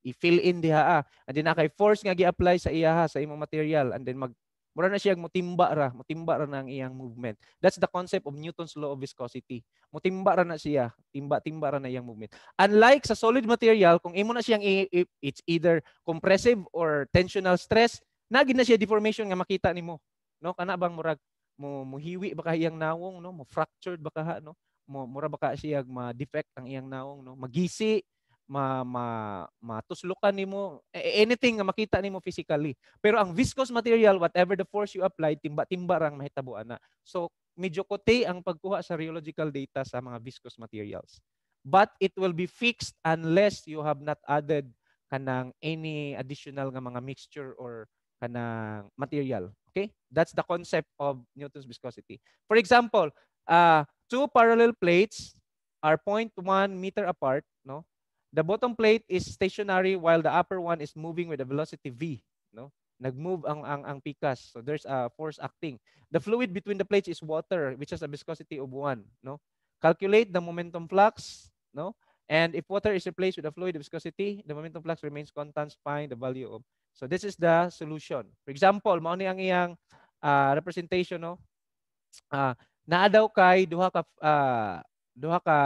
i-fill in diha ah. and then na kay force nga gi-apply sa iya ha, sa imong material and then mag Mura na siya mutimba ra, mutimba ra na iyang movement. That's the concept of Newton's law of viscosity. Mutimba ra na siya, timba-timba ra na iyang movement. Unlike sa solid material, kung imo na siyang it's either compressive or tensional stress, nagid na siya deformation nga makita nimo. No, kana bang murag mo muhiwi baka iyang nawong no, mo fractured baka ha, no, mo mura baka siya mag defect ang iyang nawong no, magisi ma, ma matuslokan nimo anything nga makita nimo physically pero ang viscous material whatever the force you apply timba-timba rang mahitabo ana so medyo kote ang pagkuha sa rheological data sa mga viscous materials but it will be fixed unless you have not added kanang any additional nga mga mixture or kanang material okay that's the concept of Newton's viscosity for example uh, two parallel plates are 0.1 meter apart The bottom plate is stationary while the upper one is moving with a velocity V, no? Nag-move ang ang ang pikas. So there's a force acting. The fluid between the plates is water which has a viscosity of 1, no? Calculate the momentum flux, no? And if water is replaced with a fluid viscosity, the momentum flux remains constant. Find the value of. So this is the solution. For example, mao ni ang iyang uh, representation no. Uh, ah, naadaw kay duha ka uh, duha ka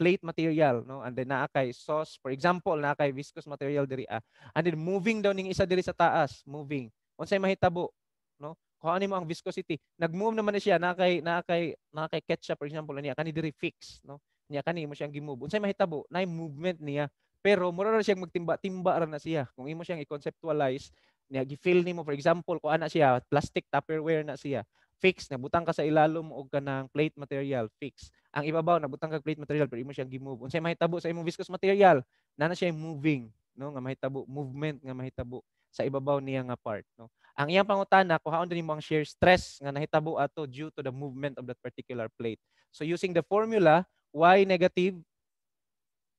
plate material no and then naa kay sauce for example naa kay viscous material diri a ah. and then moving down ning isa diri sa taas moving unsay mahitabo no kuha ano nimo ang viscosity nagmove naman siya naa kay naa kay naa kay ketchup for example niya kani diri fix no niya kani mo siyang gimove unsay mahitabo nay movement niya pero mura ra siyang magtimba-timba ra na siya kung imo siyang i-conceptualize niya gi feel nimo for example kuha na siya plastic tupperware na siya fix nabutang ka sa ilalom og kanang plate material fix ang ibabaw nabutang ka plate material pero imo siya gi-move unsay mahitabo sa imong viscous material na na siya moving no nga mahitabo movement nga mahitabo sa ibabaw niya nga part no ang iyang pangutana kuhaon din mo ang shear stress nga nahitabo ato due to the movement of that particular plate so using the formula y negative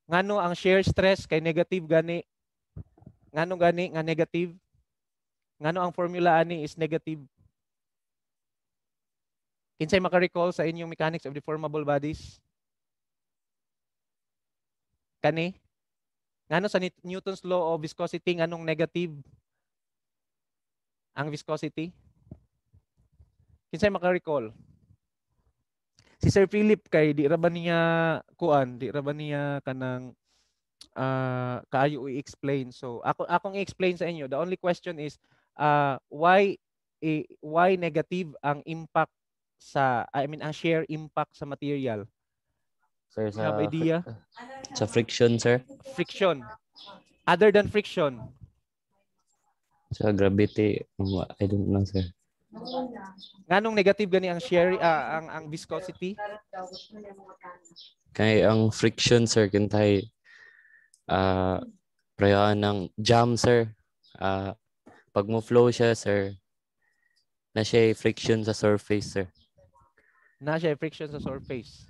ngano ang shear stress kay negative gani ngano gani nga negative ngano ang formula ani is negative Kinsay makarecall sa inyong mechanics of deformable bodies? Kani? Ngano sa Newton's law of viscosity anong negative ang viscosity? Kinsay makarecall? Si Sir Philip kay di ra niya kuan, di ra niya kanang uh, kaayo i-explain. So ako akong i-explain sa inyo. The only question is uh, why eh, why negative ang impact sa I mean ang shear impact sa material? Sir, sa have idea? Sa friction, sir? Friction. Other than friction. Sa gravity, I don't know, sir. Nganong negative gani ang shear uh, ah, ang ang viscosity? Kay ang friction sir kintay uh, ah, prayon ng jam sir. Uh, pag mo flow siya sir na siya friction sa surface sir na siya eh, friction sa surface.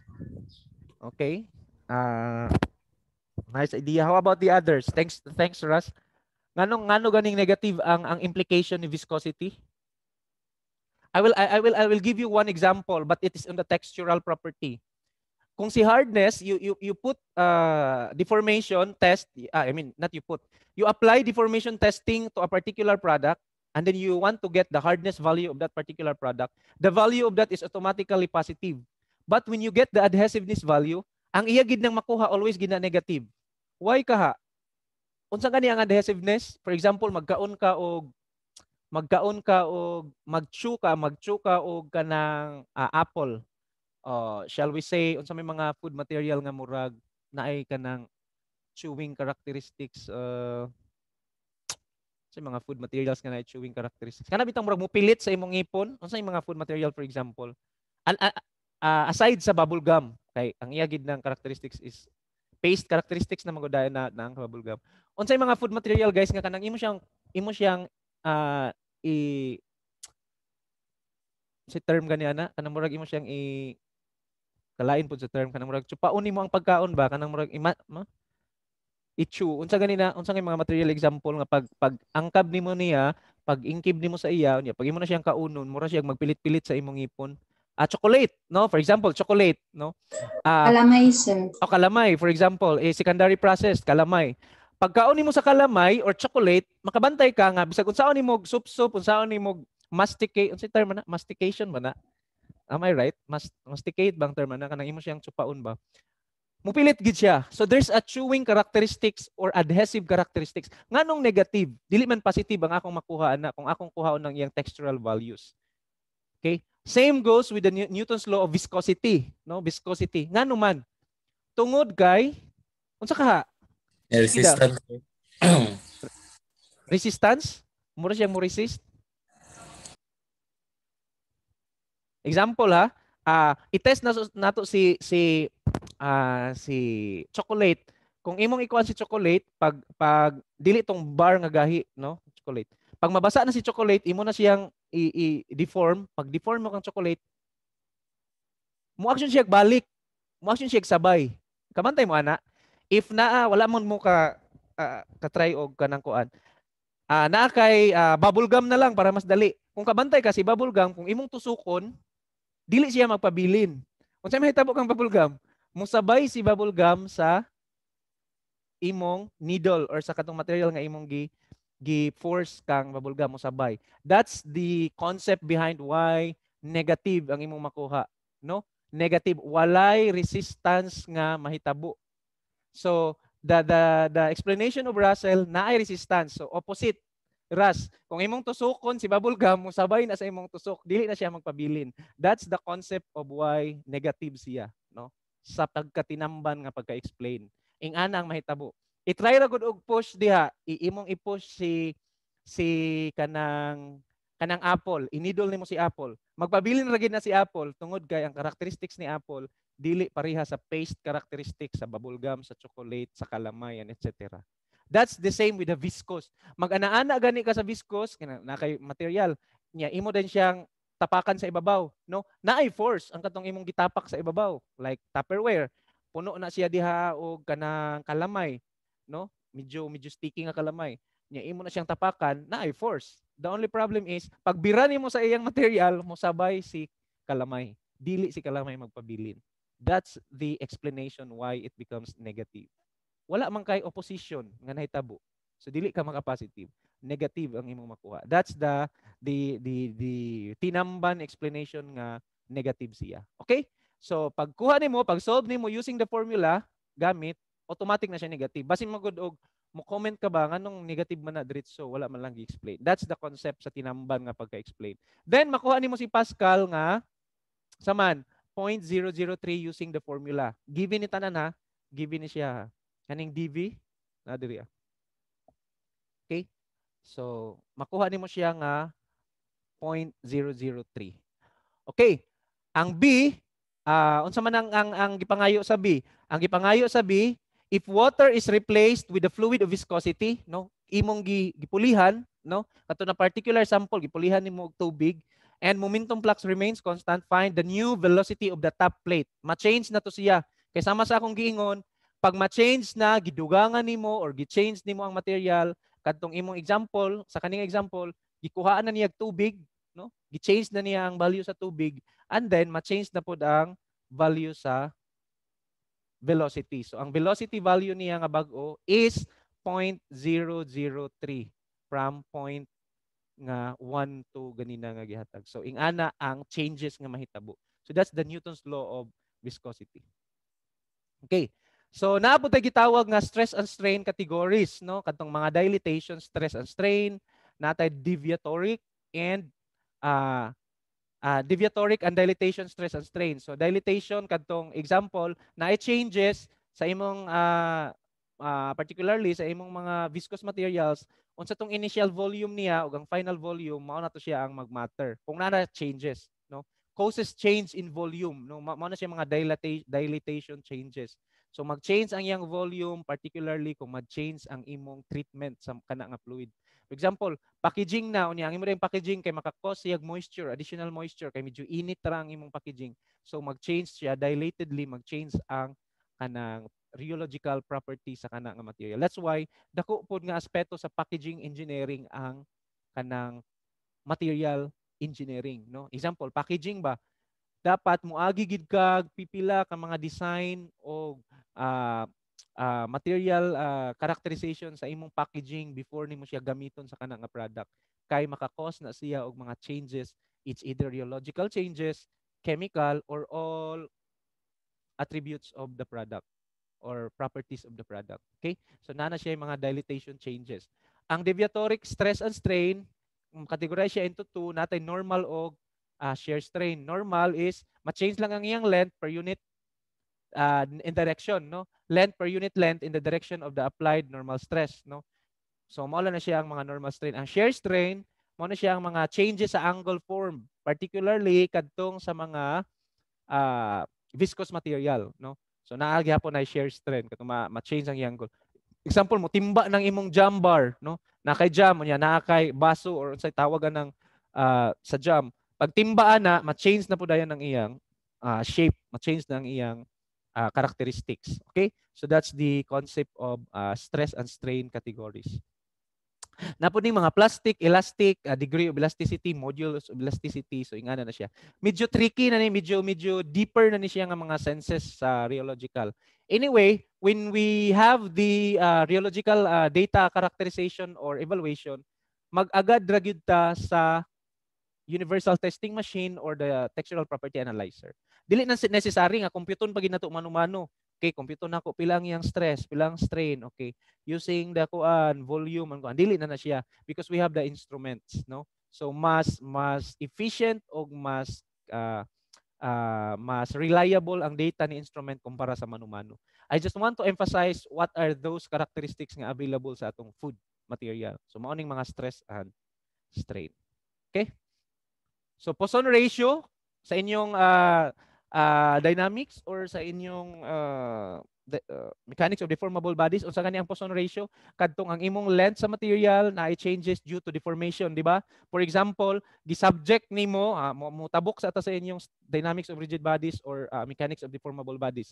Okay? Uh, nice idea. How about the others? Thanks thanks Russ. Ngano ngano ganing negative ang ang implication ni viscosity? I will I, I will I will give you one example but it is on the textural property. Kung si hardness you you you put uh, deformation test ah, I mean not you put you apply deformation testing to a particular product and then you want to get the hardness value of that particular product, the value of that is automatically positive. But when you get the adhesiveness value, ang iya gid nang makuha always gina negative. Why kaha? Unsa gani ang adhesiveness? For example, magkaon ka og magkaon ka og magchew ka, magchew ka og kanang uh, apple. Uh, shall we say unsa may mga food material nga murag naay kanang chewing characteristics uh, sa mga food materials nga na chewing characteristics. Kana bitang murag mo pilit sa imong ipon, unsa yung mga food material for example? An, uh, aside sa bubble gum, kay ang iya gid nang characteristics is paste characteristics na magodayon na, na ang bubble gum. Unsa yung mga food material guys nga kanang imo siyang imo siyang uh, i si term gani ana kanang murag imo siyang i kalain pud sa term kanang murag chupaon nimo ang pagkaon ba kanang murag ima, ma? issue unsa gani na unsa mga material example nga pag pag angkab nimo niya pag inkib nimo sa iya niya pag imo na siyang kaunon mura siya magpilit-pilit sa imong ipon ah chocolate no for example chocolate no ah, kalamay sir o oh, kalamay for example eh, secondary process kalamay pagkaon nimo sa kalamay or chocolate makabantay ka nga bisag unsaon nimo sup-sup unsaon nimo masticate unsa term na mastication ba na am i right Mas, masticate bang term na kanang imo siyang tsupaon ba Mupilit gid siya. So there's a chewing characteristics or adhesive characteristics. Nganong negative, dili man positive ang akong makuha na kung akong kuhaon ng iyang textural values. Okay? Same goes with the Newton's law of viscosity, no? Viscosity. Ngano man tungod kay unsa kaha? Resistance. Resistance? Mura siya mo resist. Example ha, uh, i-test na nato si si uh, si chocolate kung imong ikuan si chocolate pag pag dili tong bar nga gahi no chocolate pag mabasa na si chocolate imo na siyang i-deform pag deform mo kang chocolate mo action siya balik mo action siya sabay kamantay mo ana if naa wala man mo ka uh, ah, ka try og kanang kuan uh, ah, na kay uh, bubble gum na lang para mas dali kung kabantay kasi bubble gum kung imong tusukon dili siya magpabilin unsa may hitabo kang bubble gum musabay si bubble gum sa imong needle or sa katong material nga imong gi gi force kang bubble gum musabay. That's the concept behind why negative ang imong makuha, no? Negative walay resistance nga mahitabo. So the the the explanation of Russell naay resistance. So opposite Ras, kung imong tusukon si bubble gum, musabay na sa imong tusok, dili na siya magpabilin. That's the concept of why negative siya, no? sa pagkatinamban nga pagka-explain. Ing ana ang mahitabo. I-try ra gud og push diha, iimong i-push si si kanang kanang Apple, inidol nimo si Apple. Magpabilin ra gid na si Apple tungod kay ang characteristics ni Apple dili pareha sa paste characteristics sa bubblegum, sa chocolate, sa kalamayan, etc. That's the same with the viscose. Mag-anaana gani ka sa viscose, na kay material niya, imo din siyang tapakan sa ibabaw no na naay force ang katong imong gitapak sa ibabaw like tupperware puno na siya diha og kanang kalamay no medyo medyo sticky nga kalamay nya imo na siyang tapakan na naay force the only problem is pag bira nimo sa iyang material mo sabay si kalamay dili si kalamay magpabilin that's the explanation why it becomes negative wala man kay opposition nga nahitabo so dili ka makapositive negative ang imong makuha. That's the the the the tinamban explanation nga negative siya. Okay? So pagkuha nimo, pag solve nimo using the formula gamit automatic na siya negative. Basin mo magud og mo comment ka ba nganong negative man na diretso wala man lang i explain That's the concept sa tinamban nga pagka-explain. Then makuha nimo si Pascal nga saman 0.003 using the formula. Given ni tanan ha, given ni siya. Kaning dv na diri So, makuha nimo siya nga 0.003. Okay, ang B uh, unsa man ang, ang ang gipangayo sa B? Ang gipangayo sa B, if water is replaced with a fluid of viscosity, no? Imong gi, gipulihan, no? Kato na particular sample gipulihan nimo og tubig and momentum flux remains constant, find the new velocity of the top plate. Ma-change na to siya. Kay sama sa akong giingon, pag ma-change na gidugangan nimo or gi-change nimo ang material, kadtong imong example sa kaning example gikuhaan na niya tubig no gi-change na niya ang value sa tubig and then ma-change na pod ang value sa velocity so ang velocity value niya nga bag-o is 0.003 from point nga 1 to ganina nga gihatag so ingana ang changes nga mahitabo so that's the newton's law of viscosity okay So naabot ay gitawag nga stress and strain categories no kadtong mga dilatation, stress and strain, natay deviatoric and uh, uh, deviatoric and dilatation stress and strain. So dilatation kadtong example na it changes sa imong uh, uh, particularly sa imong mga viscous materials unsa tong initial volume niya ug ang final volume mao na to siya ang magmatter. Kung na changes no causes change in volume no mao na siya mga dilata- dilatation changes So mag-change ang iyang volume particularly kung mag-change ang imong treatment sa kana nga fluid. For example, packaging na unya ang imong packaging kay maka-cause siyag moisture, additional moisture kay medyo init ra ang imong packaging. So mag-change siya dilatedly mag-change ang kanang rheological property sa kana nga material. That's why dako pod nga aspeto sa packaging engineering ang kanang material engineering, no? Example, packaging ba dapat mo agigid kag pipila ka mga design o uh, uh, material uh, characterization sa imong packaging before nimo siya gamiton sa kanang product kay makakos na siya og mga changes it's either rheological changes chemical or all attributes of the product or properties of the product okay so nana siya yung mga dilatation changes ang deviatoric stress and strain mm, categorize siya into two natay normal og uh, shear strain normal is ma-change lang ang iyang length per unit uh, in direction no length per unit length in the direction of the applied normal stress no so mao na siya ang mga normal strain ang shear strain mao na siya ang mga changes sa angle form particularly kadtong sa mga uh, viscous material no so naa gyapon ay shear strain kadtong ma, ma change ang angle example mo timba ng imong jam bar no na kay jam niya na kay baso or sa tawagan ng uh, sa jam pag timbaan na ma-change na po dayon ang iyang uh, shape ma-change na ang iyang uh, characteristics. Okay? So that's the concept of uh, stress and strain categories. Napuning mga plastic, elastic, uh, degree of elasticity, modulus of elasticity, so ingana na siya. Medyo tricky na ni, medyo medyo deeper na ni siya nga mga senses sa uh, rheological. Anyway, when we have the uh, rheological uh, data characterization or evaluation, mag-agad ra ta sa universal testing machine or the textural property analyzer dili na necessary nga computon pag inato manumano okay computer nako ko pilang yang stress pilang strain okay using the kuan volume ang kuan dili na na siya because we have the instruments no so mas mas efficient og mas uh, uh, mas reliable ang data ni instrument kumpara sa manumano i just want to emphasize what are those characteristics nga available sa atong food material so mauning mga stress and strain okay so Poisson ratio sa inyong uh, uh, dynamics or sa inyong uh, ah, the, uh, ah, mechanics of deformable bodies unsa kani ang Poisson ratio kadtong ang imong length sa material na changes due to deformation di ba for example gi subject nimo uh, mutabok sa ata sa inyong dynamics of rigid bodies or uh, mechanics of deformable bodies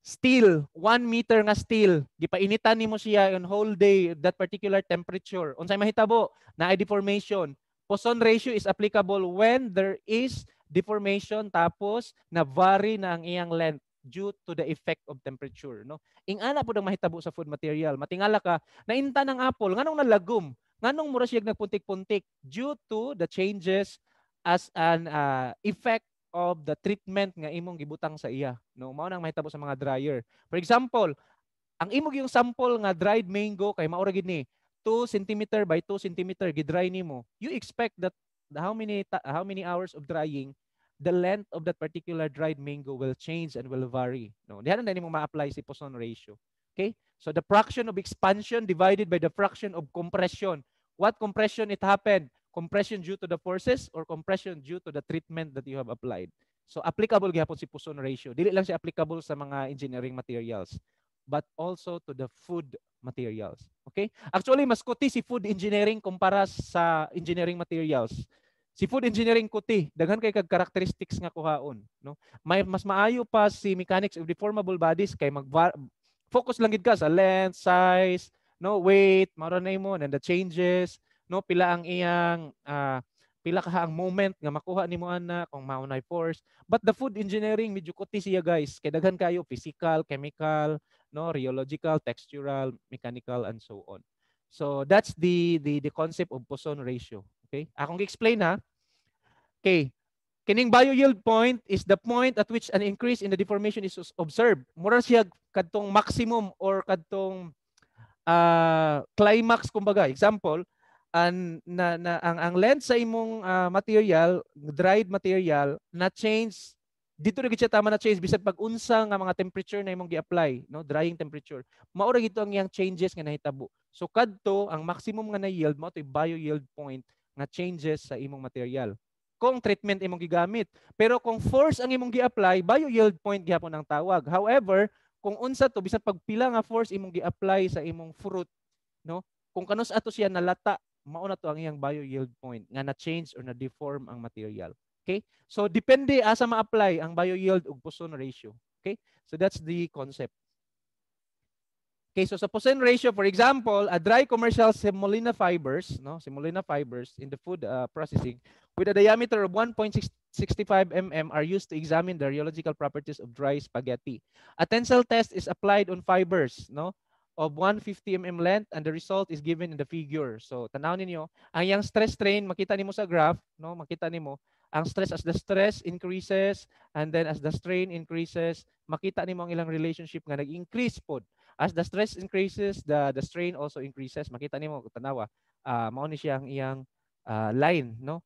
steel 1 meter nga steel gipainitan nimo siya on whole day that particular temperature unsay mahitabo na deformation Poisson ratio is applicable when there is deformation tapos na vary na ang iyang length due to the effect of temperature no ing ana pud ang mahitabo sa food material matingala ka na inta ng apple nganong nalagom nganong mura siya nagpuntik-puntik due to the changes as an uh, effect of the treatment nga imong gibutang sa iya no mao nang mahitabo sa mga dryer for example ang imong yung sample nga dried mango kay mao gid ni 2 cm by 2 cm gidry nimo you expect that how many how many hours of drying, the length of that particular dried mango will change and will vary. No, diyan na nimo ma-apply si Poisson ratio. Okay? So the fraction of expansion divided by the fraction of compression. What compression it happened? Compression due to the forces or compression due to the treatment that you have applied. So applicable gyapon si Poisson ratio. Dili lang siya applicable sa mga engineering materials but also to the food materials. Okay? Actually, mas kuti si food engineering kumpara sa engineering materials. Si food engineering kuti, daghan kay kag characteristics nga kuhaon, no? May mas maayo pa si mechanics of deformable bodies kay mag focus lang gid ka sa length, size, no, weight, mao na imo and the changes, no, pila ang iyang uh, pila ka ang moment nga makuha nimo ana kung maunay force but the food engineering medyo kuti siya guys kay daghan kayo physical chemical no rheological textural mechanical and so on so that's the the the concept of Poisson ratio okay akong explain ha okay kining yield point is the point at which an increase in the deformation is observed mura siya kadtong maximum or kadtong uh, climax kumbaga example an na, na ang ang lens sa imong uh, ah, material dried material na change dito na gid siya tama na change bisag pag unsa nga mga temperature na imong gi-apply no drying temperature maura gito ang yang changes nga nahitabo so kadto ang maximum nga na yield mao toy bio yield point nga changes sa imong material kung treatment imong gigamit pero kung force ang imong gi-apply bio yield point gihapon ang tawag however kung unsa to bisan pagpila nga force imong gi-apply sa imong fruit no kung kanus ato siya nalata mauna to ang iyang bio yield point nga na-change or na-deform ang material. Okay? So depende asa ah, ma-apply ang bio yield ug Poisson ratio. Okay? So that's the concept. Okay, so sa Poisson ratio, for example, a dry commercial semolina fibers, no, semolina fibers in the food uh, processing with a diameter of 1.65 mm are used to examine the rheological properties of dry spaghetti. A tensile test is applied on fibers, no, of 150 mm length and the result is given in the figure. So tanaw ninyo, ang yang stress strain makita nimo sa graph, no? Makita nimo ang stress as the stress increases and then as the strain increases, makita nimo ang ilang relationship nga nag-increase pod. As the stress increases, the the strain also increases. Makita nimo tanawa, uh, mao ni siya ang iyang uh, line, no?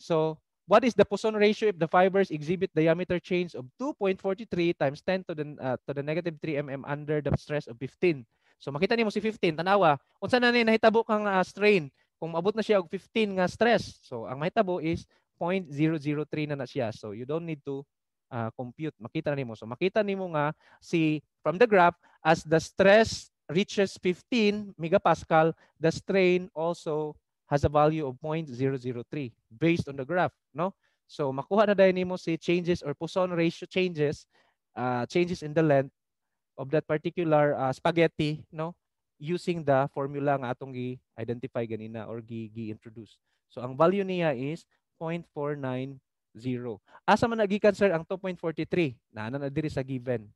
So What is the Poisson ratio if the fibers exhibit diameter change of 2.43 times 10 to the uh, to the negative 3 mm under the stress of 15? So makita nimo si 15 tanawa, unsa na ni nahitabo kang uh, strain kung maabot na siya og 15 nga stress. So ang mahitabo is 0.003 na na siya. So you don't need to uh, compute. Makita nimo. So makita nimo nga si from the graph as the stress reaches 15 megapascal, the strain also has a value of 0.003 based on the graph, no? So makuha na dahil nimo si changes or Poisson ratio changes, uh, changes in the length of that particular uh, spaghetti no using the formula nga atong gi-identify ganina or gi-introduce. gi So ang value niya is 0.490. Asa man nagikan sir ang 2.43? Naana na diri sa given.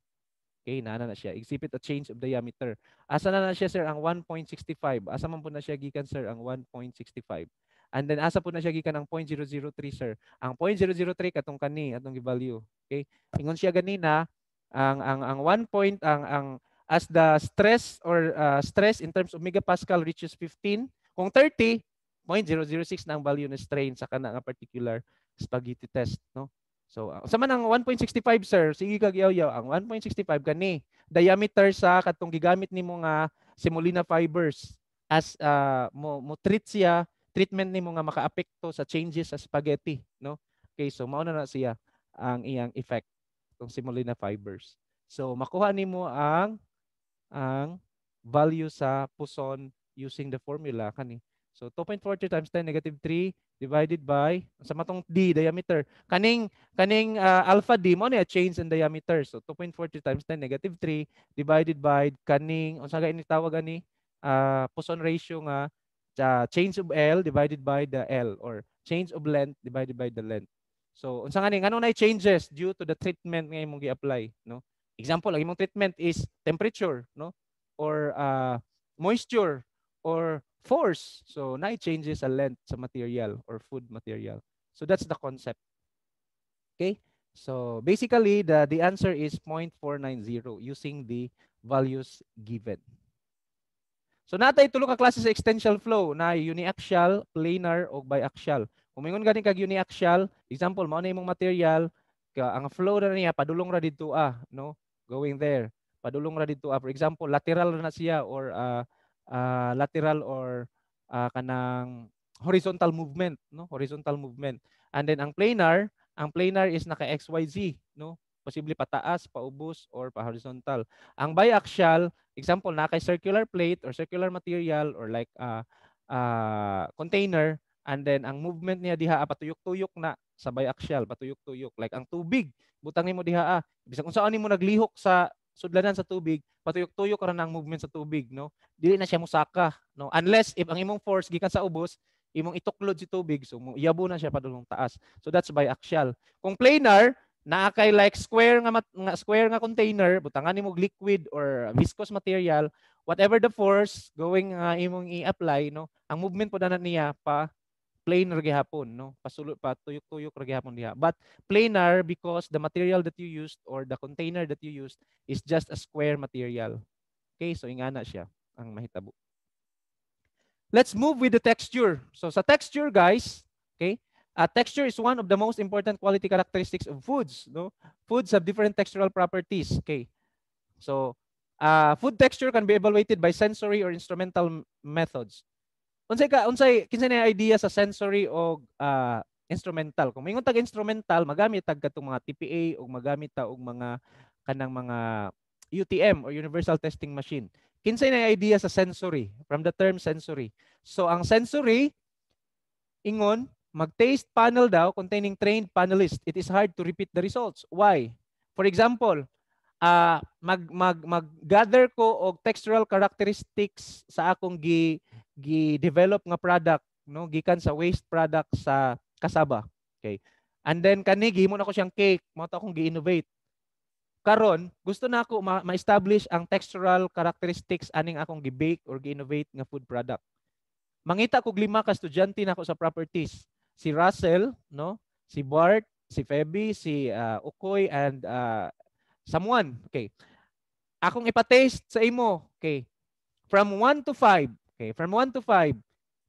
Okay, naana na siya. Exhibit a change of diameter. Asa na na siya sir ang 1.65? Asa man po na siya gikan sir ang 1.65? And then asa po na siya gikan ang 0.003 sir. Ang 0.003 katong kani atong gi-value. Okay? Ingon siya ganina ang ang ang one point ang ang as the stress or uh, stress in terms of megapascal reaches 15 kung 30 0.006 na ang value ng strain sa kana nga particular spaghetti test no so uh, sa man ang 1.65 sir sige kag yaw ang 1.65 kani diameter sa katong gigamit nimo nga semolina fibers as uh, mo mo treat siya treatment nimo nga makaapekto sa changes sa spaghetti no okay so mao na na siya ang iyang effect itong semolina fibers. So makuha nimo ang ang value sa Puson using the formula kani. So 2.40 times 10 negative 3 divided by sa matong d diameter. Kaning kaning uh, alpha d mo ni change in diameter. So 2.40 times 10 negative 3 divided by kaning unsa ga ini tawag ani uh, ah, Poisson ratio nga uh, change of L divided by the L or change of length divided by the length. So, unsa nga ni nganong nay changes due to the treatment nga imong gi-apply, no? Example, ang imong treatment is temperature, no? Or uh, moisture or force. So, nay changes sa length sa material or food material. So, that's the concept. Okay? So, basically, the, the answer is 0.490 using the values given. So natay tulo ka klase sa extensional flow na uniaxial, planar o biaxial. Umingon gani kag ni axial, example mao na imong material ka ang flow na niya padulong ra didto ah, no? Going there. Padulong ra didto ah. For example, lateral na siya or uh, uh, lateral or uh, kanang horizontal movement, no? Horizontal movement. And then ang planar, ang planar is naka XYZ, no? posible pataas, paubos, or pa-horizontal. Ang biaxial, example, naka circular plate or circular material or like a uh, uh, container, And then ang movement niya diha ah, patuyok-tuyok na sabay axial patuyok-tuyok like ang tubig butang nimo diha ah, bisan kung saan nimo naglihok sa sudlanan sa tubig patuyok-tuyok ra ang movement sa tubig no dili na siya musaka no unless if ang imong force gikan sa ubos imong ituklod si tubig so mo na siya padulong taas so that's by axial kung planar naa kay like square nga, nga square nga container butangan nimo liquid or viscous material whatever the force going uh, imong i-apply no ang movement po na niya pa planar gihapon no pasulod pa tuyok-tuyok ra gihapon diha but planar because the material that you used or the container that you used is just a square material okay so ingana siya ang mahitabo let's move with the texture so sa texture guys okay uh, texture is one of the most important quality characteristics of foods no foods have different textural properties okay so uh, food texture can be evaluated by sensory or instrumental methods unsay ka unsay kinsa na idea sa sensory o uh, instrumental kung mingon tag instrumental magamit tag katong mga TPA o magamit ta og mga kanang mga UTM or universal testing machine kinsay na idea sa sensory from the term sensory so ang sensory ingon mag-taste panel daw containing trained panelists it is hard to repeat the results why for example uh, mag mag mag gather ko og textural characteristics sa akong gi gi-develop nga product no gikan sa waste product sa kasaba. Okay. And then kani gihimo na ko siyang cake, mo ta akong gi-innovate. Karon, gusto na ako ma-establish ang textural characteristics aning akong gi-bake or gi-innovate nga food product. Mangita ko lima ka estudyante nako na sa properties. Si Russell, no? Si Bart, si Feby, si uh, Ukoy and uh, someone. Okay. Akong ipa-taste sa imo. Okay. From 1 to 5, Okay, from 1 to 5,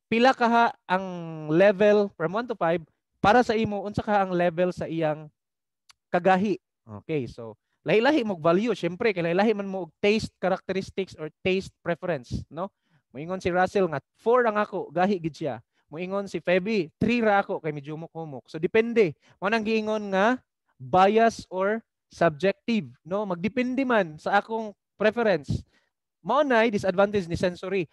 pila kaha ang level from 1 to 5 para sa imo unsa ka ang level sa iyang kagahi. Okay, so lahi-lahi mo value, syempre kay lahi-lahi man mo taste characteristics or taste preference, no? Moingon si Russell nga 4 ang ako, gahi gid siya. Moingon si Feby, 3 ra ako kay medyo mukumok. So depende. Mo nang giingon nga bias or subjective, no? Magdepende man sa akong preference. Mao nay disadvantage ni sensory.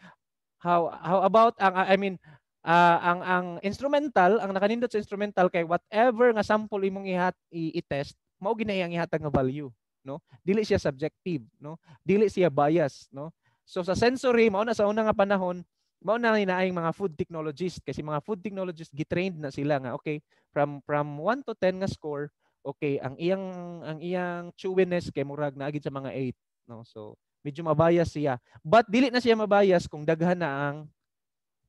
How how about ang I mean uh, ang ang instrumental, ang nakanindot sa instrumental kay whatever nga sample imong ihat i-test, mao gina ang ihatag nga value, no? Dili siya subjective, no? Dili siya bias, no? So sa sensory mao na sa una nga panahon, mao na hinaayong mga food technologist kasi mga food technologist gitrained na sila nga okay, from from 1 to 10 nga score, okay, ang iyang ang iyang chewiness kay murag na agid sa mga 8, no? So Medyo mabayas siya. But dili na siya mabayas kung daghan na ang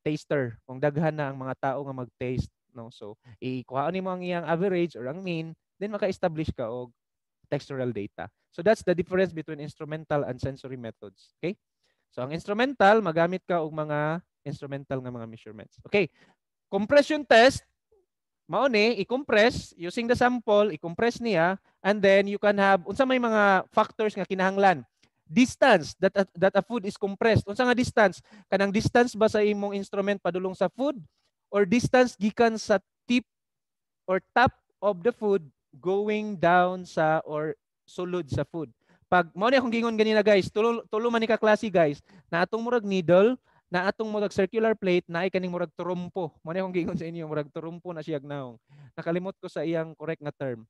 taster, kung daghan na ang mga tao nga mag-taste, no? So, ni mo ang iyang average or ang mean, then maka-establish ka og textural data. So that's the difference between instrumental and sensory methods, okay? So ang instrumental magamit ka og mga instrumental nga mga measurements. Okay. Compression test mao ni i-compress using the sample, i-compress niya and then you can have unsa may mga factors nga kinahanglan distance that a, that a food is compressed. Unsa nga distance? Kanang distance ba sa imong instrument padulong sa food or distance gikan sa tip or top of the food going down sa or sulod sa food. Pag mo ni akong gingon ganina guys, tulo tulo man ni ka klase guys, na atong murag needle, na atong murag circular plate na ay kaning murag turumpo. mo ni akong gingon sa inyo murag turumpo na siyag gnaong. Nakalimot ko sa iyang correct nga term.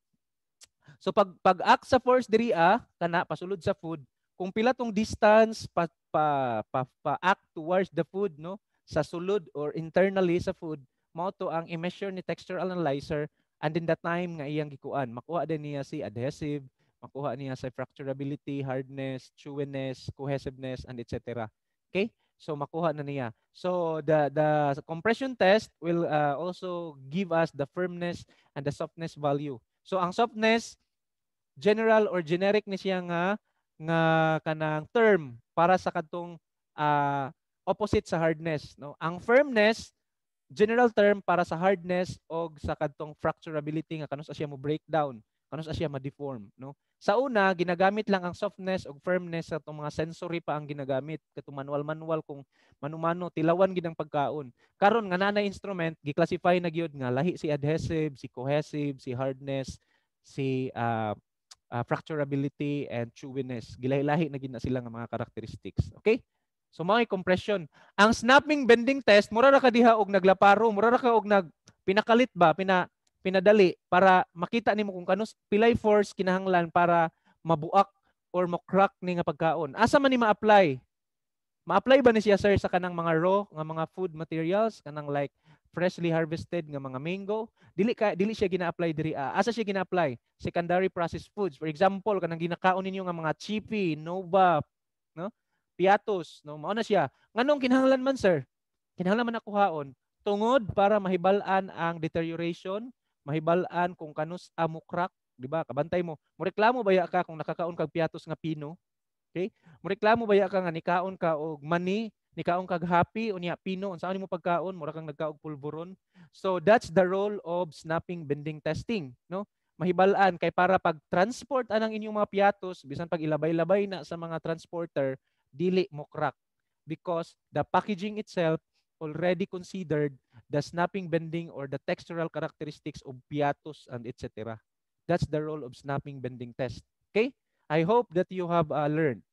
So pag pag act sa force diri ah, kana pasulod sa food, kung pila tong distance pa, pa, pa, pa act towards the food no sa sulod or internally sa food mao to ang i-measure ni textural analyzer and in that time nga iyang gikuan makuha din niya si adhesive makuha niya sa fracturability hardness chewiness cohesiveness and etc okay so makuha na niya so the the compression test will uh, also give us the firmness and the softness value so ang softness general or generic ni siya nga nga kanang term para sa kadtong uh, opposite sa hardness no ang firmness general term para sa hardness og sa kadtong fracturability nga kanus asya mo breakdown kanus asya ma-deform no sa una ginagamit lang ang softness og firmness sa mga sensory pa ang ginagamit katong manual manual kung manumano tilawan gid ang pagkaon karon nga nanay instrument giclassify na gyud nga lahi si adhesive si cohesive si hardness si uh, uh, fracturability and chewiness. gilahi na gid sila nga mga characteristics. Okay? So mga compression. Ang snapping bending test mura ra ka diha og naglaparo, mura ra ka og nag pinakalit ba, pina pinadali para makita nimo kung kanus pilay force kinahanglan para mabuak or mo-crack ni nga pagkaon. Asa man ni ma-apply? Ma-apply ba ni siya sir sa kanang mga raw nga mga food materials kanang like freshly harvested nga mga mango dili ka dili siya gina-apply diri uh, asa siya gina-apply secondary processed foods for example kanang ginakaon ninyo nga mga chipi nova no piatos no mao na siya nganong kinahanglan man sir kinahanglan man nakuhaon tungod para mahibal-an ang deterioration mahibal-an kung kanus amo crack di ba kabantay mo mo reklamo baya ka kung nakakaon kag piatos nga pino okay mo reklamo baya ka nga nikaon ka og mani nikaong kag happy unya pino unsa nimo pagkaon mura kang nagkaog pulburon so that's the role of snapping bending testing no mahibal-an kay para pag transport anang inyong mga piatos bisan pag ilabay-labay na sa mga transporter dili mo crack because the packaging itself already considered the snapping bending or the textural characteristics of piatos and etc that's the role of snapping bending test okay i hope that you have uh, learned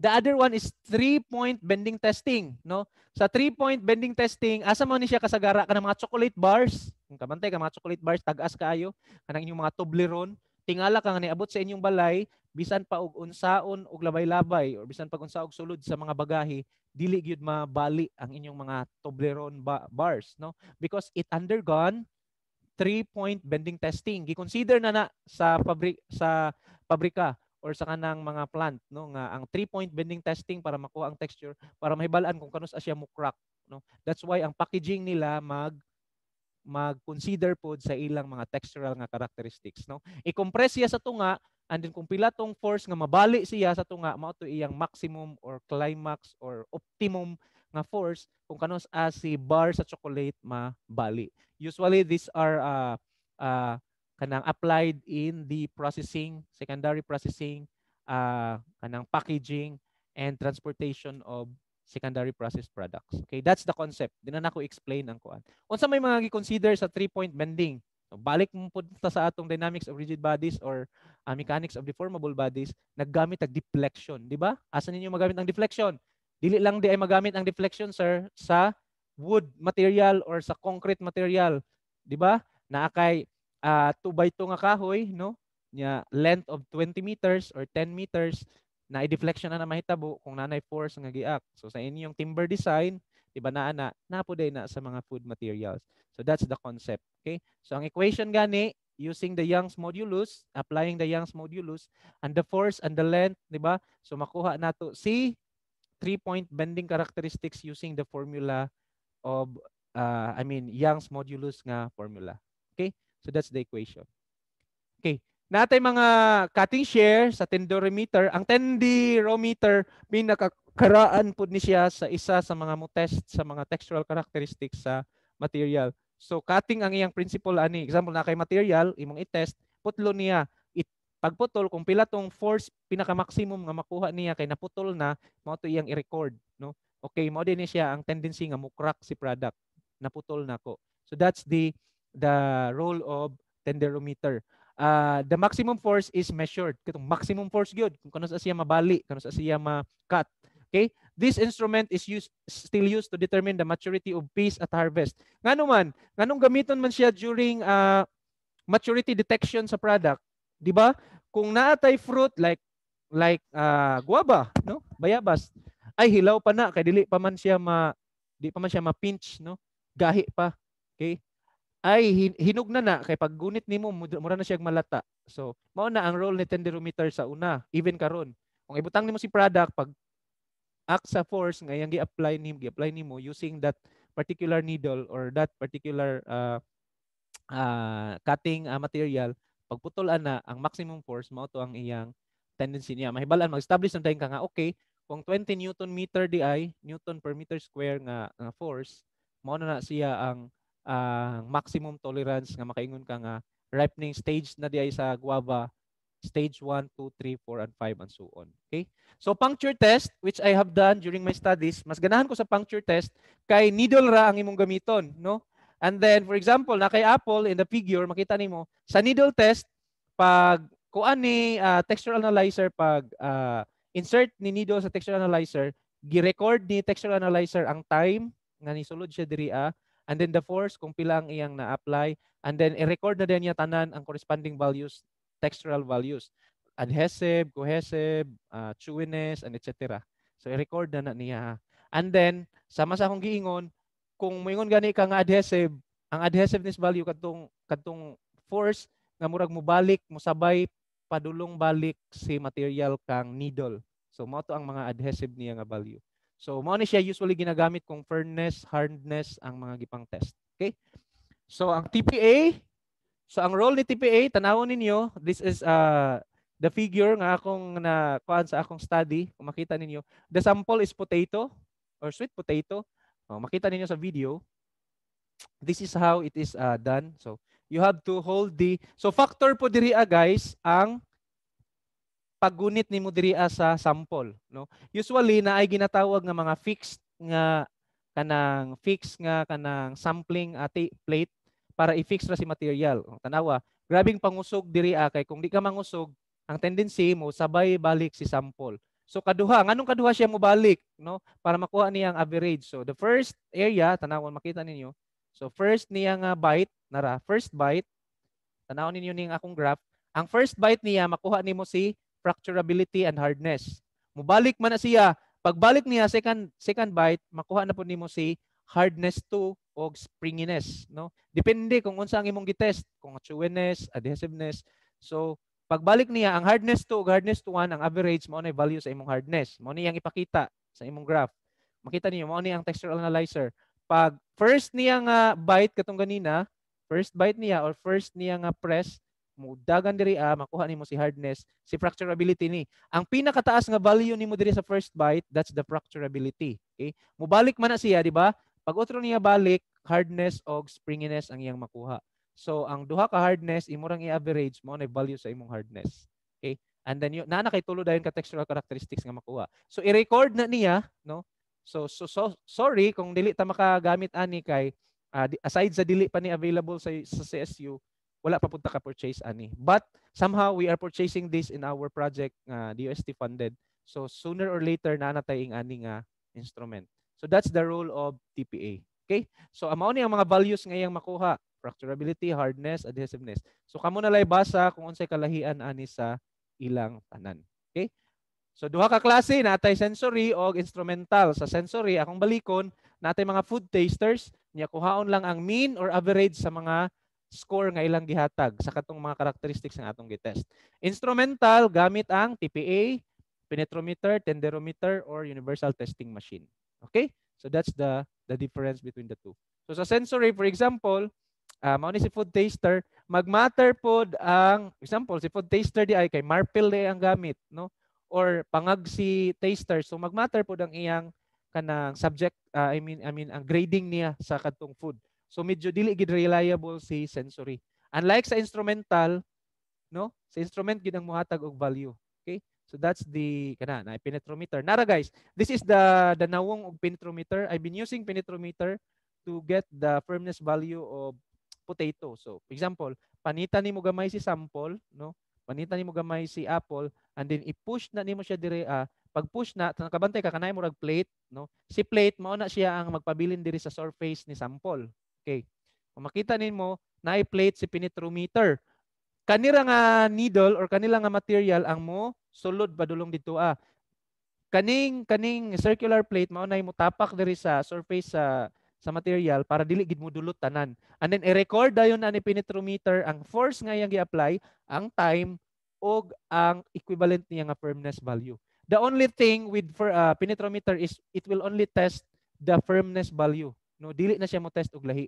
The other one is three-point bending testing. No? Sa three-point bending testing, asa mo ni siya kasagara ka ng mga chocolate bars. Kung kamantay ka mga chocolate bars, tagas kaayo. Kanang inyong mga Toblerone. Tingala ka nga niabot sa inyong balay, bisan pa og unsaon og labay-labay or bisan pag unsa og sulod sa mga bagahi dili gyud mabali ang inyong mga Toblerone ba- bars no because it undergone three point bending testing giconsider na na sa pabrik sa pabrika or sa kanang mga plant no nga ang three point bending testing para makuha ang texture para mahibalaan kung kanus siya mo crack no that's why ang packaging nila mag mag-consider pod sa ilang mga textural nga characteristics no i-compress siya sa tunga and then kung pila tong force nga mabali siya sa tunga mao to iyang maximum or climax or optimum nga force kung kanus as si bar sa chocolate mabali usually these are uh, uh, kanang applied in the processing, secondary processing, uh, kanang packaging, and transportation of secondary processed products. Okay, that's the concept. Dinan na ko explain ang kuan. Unsa may mga gi-consider sa three-point bending? So, balik mo punta sa atong dynamics of rigid bodies or uh, mechanics of deformable bodies, naggamit ang deflection, di ba? Asa ninyo magamit ang deflection? Dili lang di ay magamit ang deflection, sir, sa wood material or sa concrete material, di ba? Na kay uh, ah, 2 by 2 nga kahoy, no? Nya length of 20 meters or 10 meters na i-deflection na na mahitabo kung nanay force nga giak. So sa inyong timber design, di ba naa napuday na sa mga food materials. So that's the concept. Okay? So ang equation gani using the Young's modulus, applying the Young's modulus and the force and the length, di ba? So makuha nato si three-point bending characteristics using the formula of uh, I mean Young's modulus nga formula. So that's the equation. Okay. Natay mga cutting share sa 10 Ang 10 meter pinakakaraan po niya sa isa sa mga mo test sa mga textural characteristics sa material. So cutting ang iyang principle ani. Example na kay material imong i-test putlo niya it pagputol kung pila tong force pinaka maximum nga makuha niya kay naputol na mao to iyang i-record no. Okay, mao din niya ang tendency nga mo crack si product. Naputol na ko. So that's the the role of tenderometer. Uh, the maximum force is measured. Katong maximum force gyud kung kano sa siya mabali, kano sa siya ma-cut. Okay? This instrument is used still used to determine the maturity of peas at harvest. Ngano man, nganong gamiton man siya during uh, maturity detection sa product, 'di ba? Kung naatay fruit like like uh, guava, no? Bayabas. Ay hilaw pa na kay dili pa man siya ma di pa man siya ma-pinch, no? Gahi pa. Okay? ay hinog na na kay paggunit nimo mura na siya malata. So mao na ang role ni tenderometer sa una even karon. Kung ibutang nimo si product pag act sa force nga yang gi-apply nimo gi-apply nimo using that particular needle or that particular uh, uh, cutting uh, material pagputol ana ang maximum force mao to ang iyang tendency niya mahibalan mag-establish na dayon ka nga okay kung 20 newton meter di ay newton per meter square nga, nga force mao na, na siya ang uh, maximum tolerance nga makaingon ka nga ripening stage na diay sa guava stage 1, 2, 3, 4, and 5, and so on. Okay? So, puncture test, which I have done during my studies, mas ganahan ko sa puncture test, kay needle ra ang imong gamiton, no? And then, for example, na kay apple in the figure, makita nimo sa needle test, pag kuan ni uh, ah, texture analyzer, pag uh, insert ni needle sa texture analyzer, gi-record ni texture analyzer ang time nga nisulod siya diri ah, and then the force kung pila ang iyang na-apply and then i-record na din niya tanan ang corresponding values textural values adhesive cohesive uh, chewiness and etc so i-record na na niya and then sama sa akong giingon kung moingon gani ka nga adhesive ang adhesiveness value kadtong kadtong force nga murag mo balik mo sabay padulong balik si material kang needle so mao to ang mga adhesive niya nga value So mao siya usually ginagamit kung firmness, hardness ang mga gipang test. Okay? So ang TPA, so ang role ni TPA tanawon ninyo, this is uh the figure nga akong na kuan sa akong study, kung makita ninyo, the sample is potato or sweet potato. Oh, makita ninyo sa video. This is how it is uh, done. So you have to hold the so factor po diri ah, guys ang pagunit ni diri ah sa sample no usually na ay ginatawag nga mga fixed nga kanang fixed nga kanang sampling at ah, plate para i-fix ra si material tanawa grabing pangusog diri ah, kay kung di ka mangusog ang tendency mo sabay balik si sample so kaduha nganong kaduha siya mo balik no para makuha niya ang average so the first area tanawon makita ninyo so first niya nga byte nara first byte tanawon ninyo ning akong graph ang first byte niya makuha nimo si fracturability and hardness. Mubalik man na siya, pagbalik niya second second bite, makuha na po nimo si hardness 2 o springiness, no? Depende kung unsa ang imong gitest, kung chewiness, adhesiveness. So pagbalik niya ang hardness 2 o hardness 2 1 ang average mo na value sa imong hardness. Mo ni ang ipakita sa imong graph. Makita niyo mo ni ang texture analyzer. Pag first niya nga bite katong ganina, first bite niya or first niya nga press, mudagan diri a ah, makuha nimo si hardness si fracturability ni ang pinakataas nga value nimo diri sa first bite that's the fracturability okay mubalik man na siya di ba pag utro niya balik hardness og springiness ang iyang makuha so ang duha ka hardness imo rang i-average mo na value sa imong hardness okay and then yun naa kay tulo dayon ka textural characteristics nga makuha so i-record na niya no so so, so sorry kung dili ta makagamit ani kay uh, aside sa dili pa ni available sa sa CSU wala papunta ka purchase ani. But somehow we are purchasing this in our project uh, DOST funded. So sooner or later natay ing ani nga instrument. So that's the role of TPA. Okay? So amo ni ang mga values nga iyang makuha, fracturability, hardness, adhesiveness. So kamo na lay basa kung unsay kalahian ani sa ilang tanan. Okay? So duha ka klase natay sensory o instrumental. Sa sensory akong balikon natay mga food tasters, niya kuhaon lang ang mean or average sa mga score nga ilang gihatag sa katong mga characteristics ng atong gitest. Instrumental gamit ang TPA, penetrometer, tenderometer or universal testing machine. Okay? So that's the the difference between the two. So sa sensory for example, uh, ah, mao ni si food taster, magmatter pod ang example si food taster di ay kay marple di ang gamit, no? Or pangag si taster, so magmatter pod ang iyang kanang subject uh, I mean I mean ang grading niya sa katong food. So medyo dili gid reliable si sensory. Unlike sa instrumental, no? Sa instrument gid ang mohatag og value. Okay? So that's the kana na penetrometer. Nara guys, this is the the nawong og penetrometer. I've been using penetrometer to get the firmness value of potato. So, for example, panita nimo gamay si sample, no? Panita nimo gamay si apple and then i-push na nimo siya dire uh, ah, pag push na tanang kabantay ka kanay murag plate, no? Si plate mao na siya ang magpabilin diri sa surface ni sample. Okay. Kung makita ninmo, na-plate i si penetrometer. Kanira nga needle or kanila nga material ang mo sulod badulong dito ah. Kaning kaning circular plate mao nay tapak diri sa surface sa sa material para dili gid mo dulot tanan. And then i-record dayon ani penetrometer ang force nga iyang gi-apply, ang time og ang equivalent niya nga firmness value. The only thing with for uh, ah, penetrometer is it will only test the firmness value no dili na siya mo test og lahi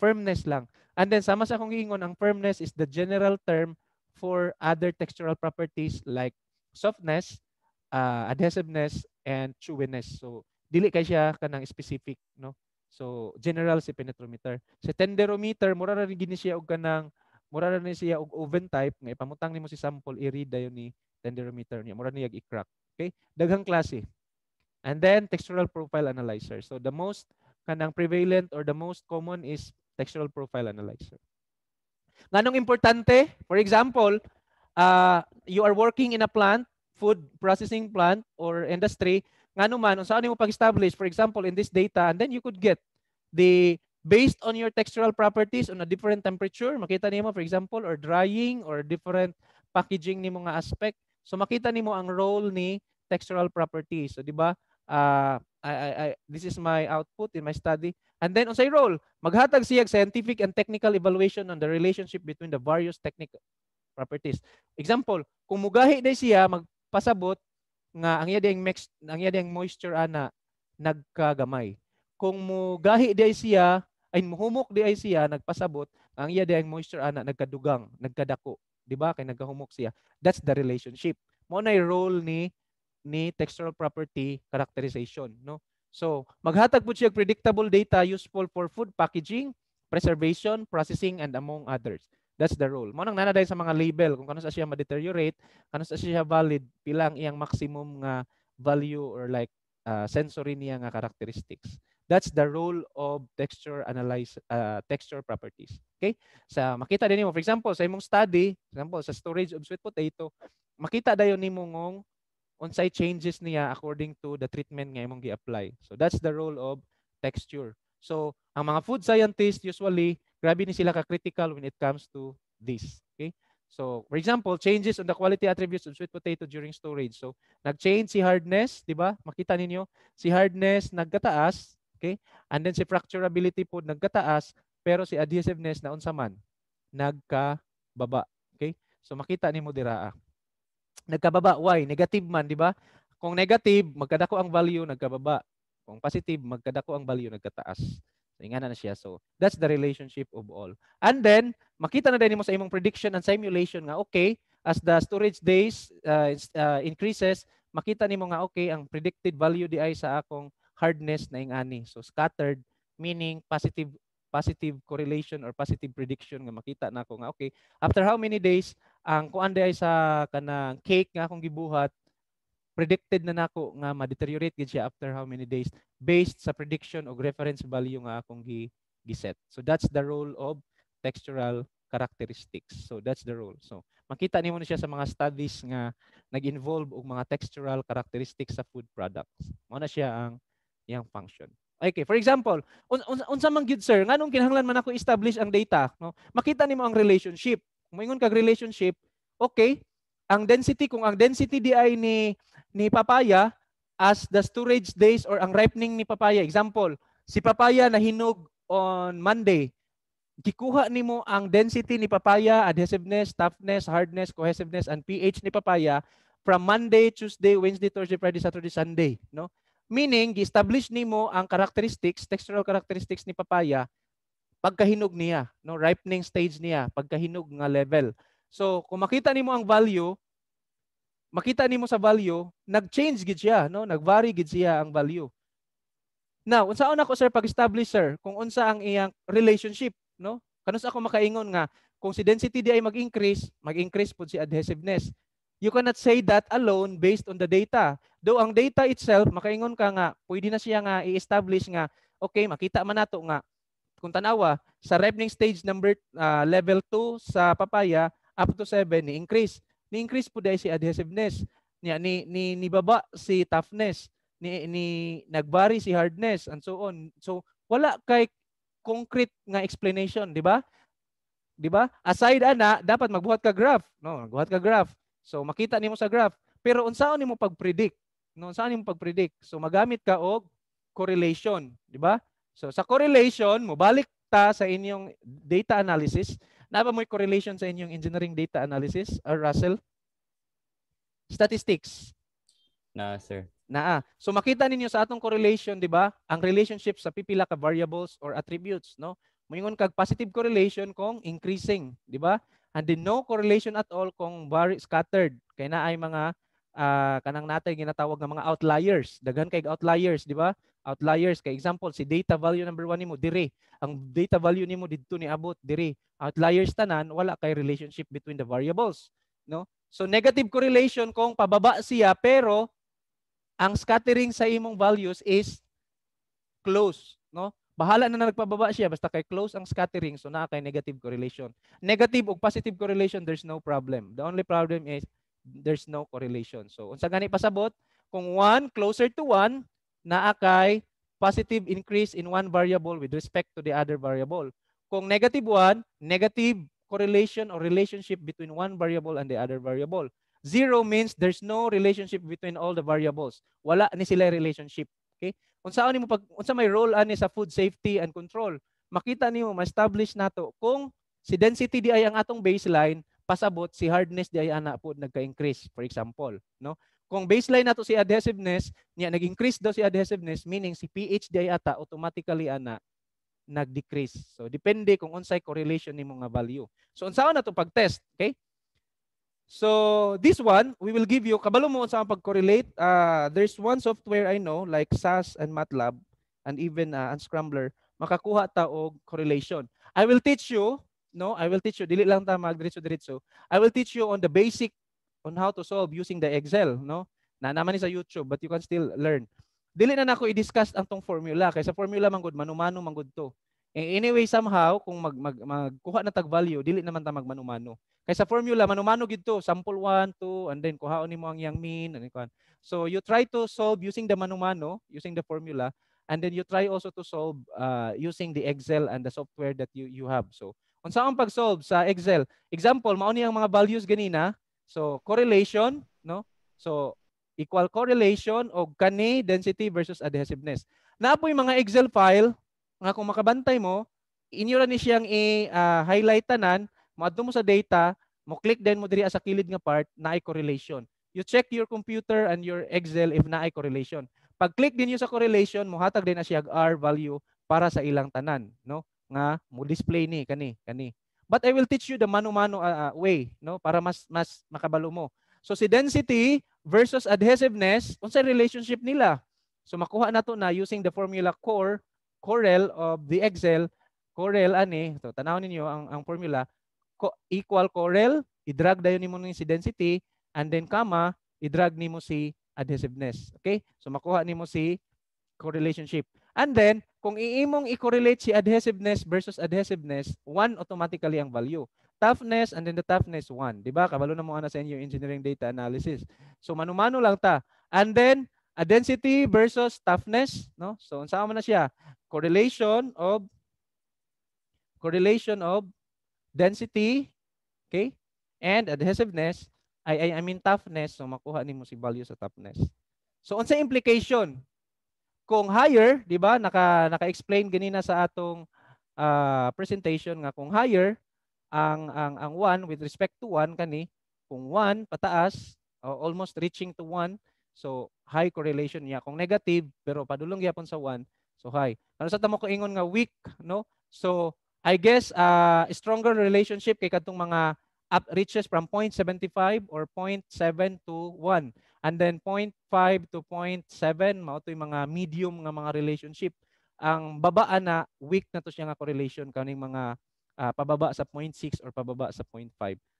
firmness lang and then sama sa akong giingon ang firmness is the general term for other textural properties like softness uh, adhesiveness and chewiness so dili kay siya kanang specific no so general si penetrometer sa si tenderometer mura ra gini siya og kanang mura ra ni siya og oven type nga ipamutang nimo si sample i-read dayon ni tenderometer niya mura ni niya i-crack okay daghang klase And then textural profile analyzer. So the most kanang prevalent or the most common is textual profile analyzer. Nganong importante? For example, uh, you are working in a plant, food processing plant or industry, ngano man, saan mo pag-establish, for example, in this data, and then you could get the based on your textural properties on a different temperature, makita nimo for example, or drying or different packaging ni mga aspect. So makita nimo ang role ni textural properties. So di ba? Uh, I, I, I, this is my output in my study. And then unsay role? Maghatag siya scientific and technical evaluation on the relationship between the various technical properties. Example, kung mugahi na siya magpasabot nga ang iya ding mix ang iya ding moisture ana ah, nagkagamay. Kung mugahi di siya ay muhumok di siya nagpasabot ang iya ding moisture ana ah, nagkadugang, nagkadako, di ba? Kay nagahumok siya. That's the relationship. Mo na role ni ni textural property characterization. No? So, maghatag po siya predictable data useful for food packaging, preservation, processing, and among others. That's the rule. Mo nang nanaday sa mga label kung kano sa siya ma-deteriorate, kano sa siya valid pilang iyang maximum nga value or like uh, sensory niya nga characteristics. That's the role of texture analyze uh, texture properties. Okay? Sa makita din nimo for example sa imong study, for example sa storage of sweet potato, makita dayon nimo ngong unsay changes niya according to the treatment nga imong gi-apply. So that's the role of texture. So ang mga food scientists usually grabe ni sila ka critical when it comes to this. Okay? So for example, changes on the quality attributes of sweet potato during storage. So nag-change si hardness, di ba? Makita ninyo, si hardness nagkataas, okay? And then si fracturability po nagkataas, pero si adhesiveness na unsa man nagkababa. Okay? So makita nimo diraa. Ah nagkababa. Why? Negative man, di ba? Kung negative, magkadako ang value, nagkababa. Kung positive, magkadako ang value, nagkataas. So, ingana na siya. So, that's the relationship of all. And then, makita na din mo sa imong prediction and simulation nga, okay, as the storage days uh, uh, increases, makita nimo nga, okay, ang predicted value di ay sa akong hardness na ingani. So, scattered, meaning positive positive correlation or positive prediction nga makita nako na nga okay after how many days ang kuan ay sa kanang cake nga akong gibuhat predicted na nako nga ma-deteriorate gid siya after how many days based sa prediction o reference value nga akong gi giset so that's the role of textural characteristics so that's the role so makita nimo na siya sa mga studies nga nag-involve og mga textural characteristics sa food products mao na siya ang iyang function Okay, for example, un, un, unsa man gid sir, nganong kinahanglan man ako establish ang data, no? Makita nimo ang relationship. Moingon kag relationship, okay, ang density kung ang density di ay ni ni papaya as the storage days or ang ripening ni papaya. Example, si papaya na hinog on Monday. Gikuha nimo ang density ni papaya, adhesiveness, toughness, hardness, cohesiveness and pH ni papaya from Monday, Tuesday, Wednesday, Thursday, Friday, Saturday, Sunday, no? Meaning, gi-establish nimo ang characteristics, textural characteristics ni papaya pagkahinog niya, no ripening stage niya, pagkahinog nga level. So, kung makita nimo ang value, makita nimo sa value, nag-change gid siya, no? Nag-vary gid siya ang value. Now, unsa una ko sir pag-establish sir kung unsa ang iyang relationship, no? Kanus ako makaingon nga kung si density di ay mag-increase, mag-increase pud si adhesiveness. You cannot say that alone based on the data. Though ang data itself, makaingon ka nga, pwede na siya nga i-establish nga, okay, makita man nato nga. Kung tanawa, sa ripening stage number uh, level 2 sa papaya, up to 7, ni-increase. Ni-increase po dahil si adhesiveness. Ni, ni, ni, ni baba si toughness. Ni, ni, nagbari si hardness and so on. So, wala kay concrete nga explanation, di ba? Di ba? Aside ana, dapat magbuhat ka graph. No, magbuhat ka graph. So makita nimo sa graph. Pero unsaon nimo pagpredict? No, unsaon nimo pagpredict? So magamit ka og correlation, di ba? So sa correlation, mobalik ta sa inyong data analysis. Naba mo correlation sa inyong engineering data analysis or ah, Russell? Statistics. Na, sir. Na. Ah. So makita ninyo sa atong correlation, di ba? Ang relationship sa pipila ka variables or attributes, no? Moingon kag positive correlation kung increasing, di ba? and then no correlation at all kung very scattered kay na ay mga uh, kanang natay ginatawag nga mga outliers daghan kay outliers di ba outliers kay example si data value number 1 nimo dire ang data value nimo didto ni abot dire outliers tanan wala kay relationship between the variables no so negative correlation kung pababa siya pero ang scattering sa imong values is close no Bahala na, na nagpababa siya basta kay close ang scattering so naa kay negative correlation. Negative ug positive correlation there's no problem. The only problem is there's no correlation. So unsa gani pasabot kung 1 closer to 1 naa kay positive increase in one variable with respect to the other variable. Kung negative 1, negative correlation or relationship between one variable and the other variable. Zero means there's no relationship between all the variables. Wala ni sila relationship. Okay? unsa ani mo pag unsa may role ani sa food safety and control. Makita nimo ma-establish nato kung si density di ay ang atong baseline pasabot si hardness di ay ana pud nagka-increase for example, no? Kung baseline nato si adhesiveness, niya nag-increase daw si adhesiveness meaning si pH di ay ata automatically ana nag-decrease. So depende kung unsay correlation ni mga value. So unsaon na to pag-test, okay? So this one, we will give you, kabalo mo sa pag-correlate, uh, there's one software I know like SAS and MATLAB and even uh, ah, Unscrambler, makakuha ta og correlation. I will teach you, no, I will teach you, dili lang ta magdiretso-diretso. I will teach you on the basic on how to solve using the Excel, no? Na naman sa YouTube, but you can still learn. Dili na nako i-discuss ang tong formula kay sa formula man gud manumano man gud to. Eh, anyway, somehow kung mag, mag magkuha na tag value, dili naman ta magmanumano. Kay sa formula manumano gid sample 1, 2 and then kuhaon nimo ang yang mean and kuan. So you try to solve using the manumano, using the formula and then you try also to solve uh, using the Excel and the software that you you have. So unsa ang pag-solve sa Excel? Example, mao ni ang mga values ganina. So correlation, no? So equal correlation o kani density versus adhesiveness. Naapoy mga Excel file nga kung makabantay mo, inyo ra ni siyang i-highlight ah, uh, tanan Maadto mo sa data, mo click din mo diri sa kilid nga part naay correlation. You check your computer and your Excel if naay correlation. Pag click din sa correlation, mohatag din na siya R value para sa ilang tanan, no? Nga mo display ni kani kani. But I will teach you the mano-mano uh, uh, way, no? Para mas mas makabalo mo. So si density versus adhesiveness, unsa relationship nila? So makuha nato na using the formula core, correl of the Excel, correl ani, so tanaw ninyo ang ang formula equal correl, i-drag dayon nimo ni si density and then comma, i-drag nimo si adhesiveness. Okay? So makuha nimo si correlationship. And then kung iimong i-correlate si adhesiveness versus adhesiveness, 1 automatically ang value. Toughness and then the toughness 1, di ba? Kabalo na mo ana sa inyo engineering data analysis. So manumano lang ta. And then a density versus toughness, no? So unsa man na siya? Correlation of correlation of density, okay? And adhesiveness, ay, I, I mean toughness, so makuha mo si value sa toughness. So unsa implication? Kung higher, di ba, naka naka-explain ganina sa atong uh, presentation nga kung higher ang ang ang one with respect to one kani, kung one pataas, uh, almost reaching to one, so high correlation niya. Kung negative pero padulong gyapon sa one, so high. Ano sa tamo ko ingon nga weak, no? So I guess uh, stronger relationship kay katong mga up reaches from 0.75 or 0.7 to 1. And then 0.5 to 0.7, mao to mga medium nga mga relationship. Ang babaan na weak na to siya nga correlation kaning mga uh, pababa sa 0.6 or pababa sa 0.5.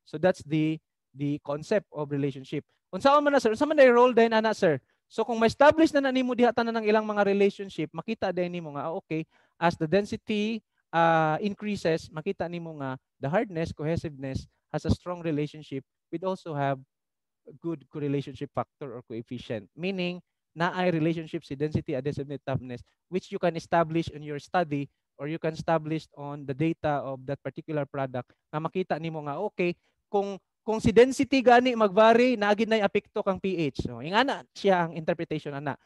So that's the the concept of relationship. Unsaon man na sir? Unsa man day role din ana sir? So kung ma-establish na na nimo diha tanan ng ilang mga relationship, makita din nimo nga ah, okay, as the density uh, increases, makita nimo nga the hardness, cohesiveness has a strong relationship with also have good correlationship factor or coefficient. Meaning, na ay relationship si density, adhesiveness, toughness, which you can establish in your study or you can establish on the data of that particular product na makita nimo nga okay kung kung si density gani magvary naagid nay apekto kang pH no ingana siya ang interpretation ana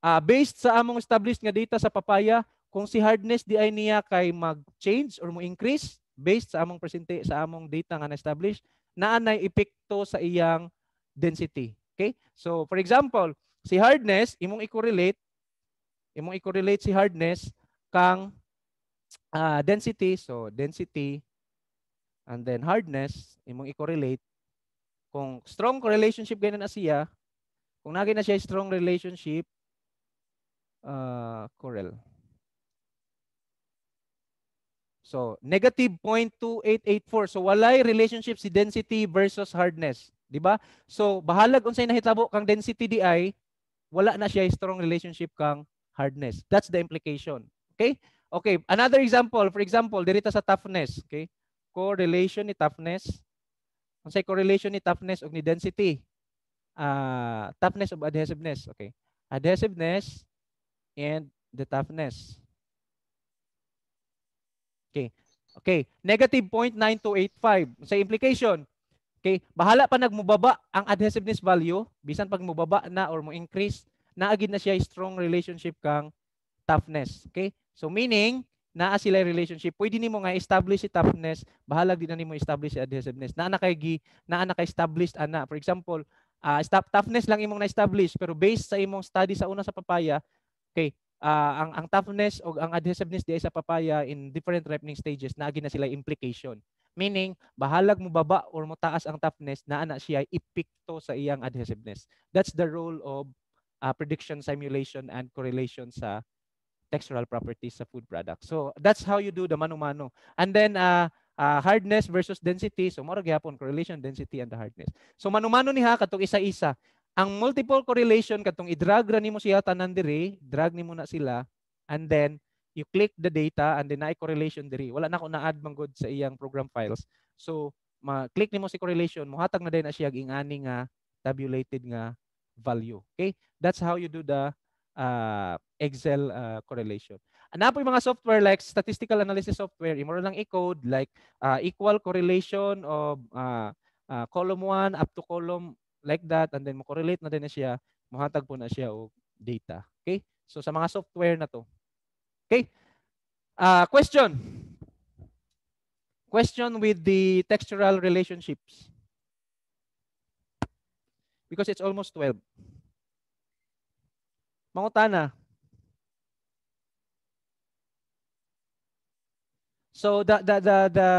uh, based sa among established nga data sa papaya kung si hardness di ay niya kay mag-change or mo-increase based sa among presente sa among data nga na-establish, naa nay epekto sa iyang density. Okay? So for example, si hardness imong i-correlate imong i-correlate si hardness kang uh, density, so density and then hardness imong i-correlate kung strong relationship ganyan na siya, kung naging na siya strong relationship, uh, correl. So, negative 0.2884. So, walay relationship si density versus hardness. Di ba? So, bahalag unsay nahitabo kang density DI, wala na siya strong relationship kang hardness. That's the implication. Okay? Okay, another example. For example, dirita sa toughness. Okay? Correlation ni toughness. Unsay correlation ni toughness ug ni density? Uh, toughness of adhesiveness. Okay. Adhesiveness and the toughness. Okay. Okay, negative 0.9285 sa implication. Okay, bahala pa nagmubaba ang adhesiveness value bisan pag mubaba na or mo increase na agid na siya strong relationship kang toughness. Okay? So meaning naa sila relationship pwede nimo nga establish si toughness bahala din na nimo establish si adhesiveness naa na kay gi naa na kay established ana for example uh, toughness lang imong na-establish pero based sa imong study sa una sa papaya okay uh, ang ang toughness o ang adhesiveness di sa papaya in different ripening stages na na sila implication. Meaning, bahalag mo baba or mo taas ang toughness na ana siya ipikto sa iyang adhesiveness. That's the role of uh, prediction, simulation, and correlation sa textural properties sa food product So that's how you do the mano-mano. And then uh, uh, hardness versus density. So mo gyapon correlation density and the hardness. So mano-mano ha katong isa-isa ang multiple correlation katong i-drag ra nimo siya tanan diri, drag nimo na sila and then you click the data and then naay correlation diri. Wala na ko na-add man sa iyang program files. So ma-click nimo si correlation, muhatag na din na siya ingani nga tabulated nga value. Okay? That's how you do the uh, Excel uh, correlation. Anapoy mga software like statistical analysis software, imoro lang i-code like uh, equal correlation of uh, uh, column 1 up to column like that and then mo-correlate na din na siya, mohatag po na siya o data. Okay? So sa mga software na to. Okay? Uh, question. Question with the textural relationships. Because it's almost 12. Mangutana, So the the the the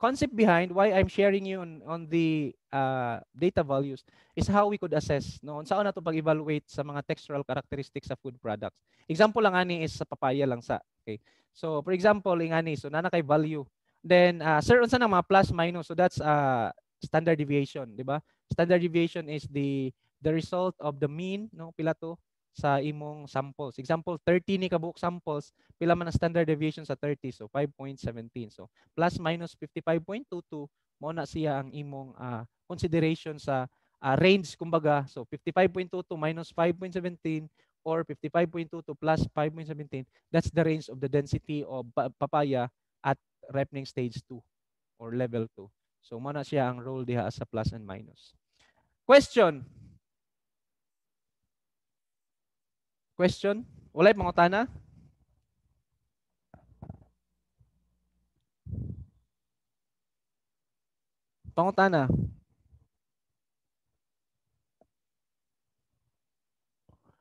concept behind why I'm sharing you on on the uh, data values is how we could assess no on saan na pag-evaluate sa mga textural characteristics of food products. Example lang ani is sa papaya lang sa. Okay. So for example ing ani so nana kay value. Then uh, sir unsa nang mga plus minus so that's uh standard deviation, di ba? Standard deviation is the the result of the mean no pila to sa imong samples. Example, 30 ni kabuok samples, pila man ang standard deviation sa 30, so 5.17. So plus minus 55.22, mo na siya ang imong uh, consideration sa uh, range kumbaga. So 55.22 minus 5.17 or 55.22 plus 5.17, that's the range of the density of papaya at ripening stage 2 or level 2. So mo na siya ang role diha sa plus and minus. Question, Question? Walay mangutana? Pangutana.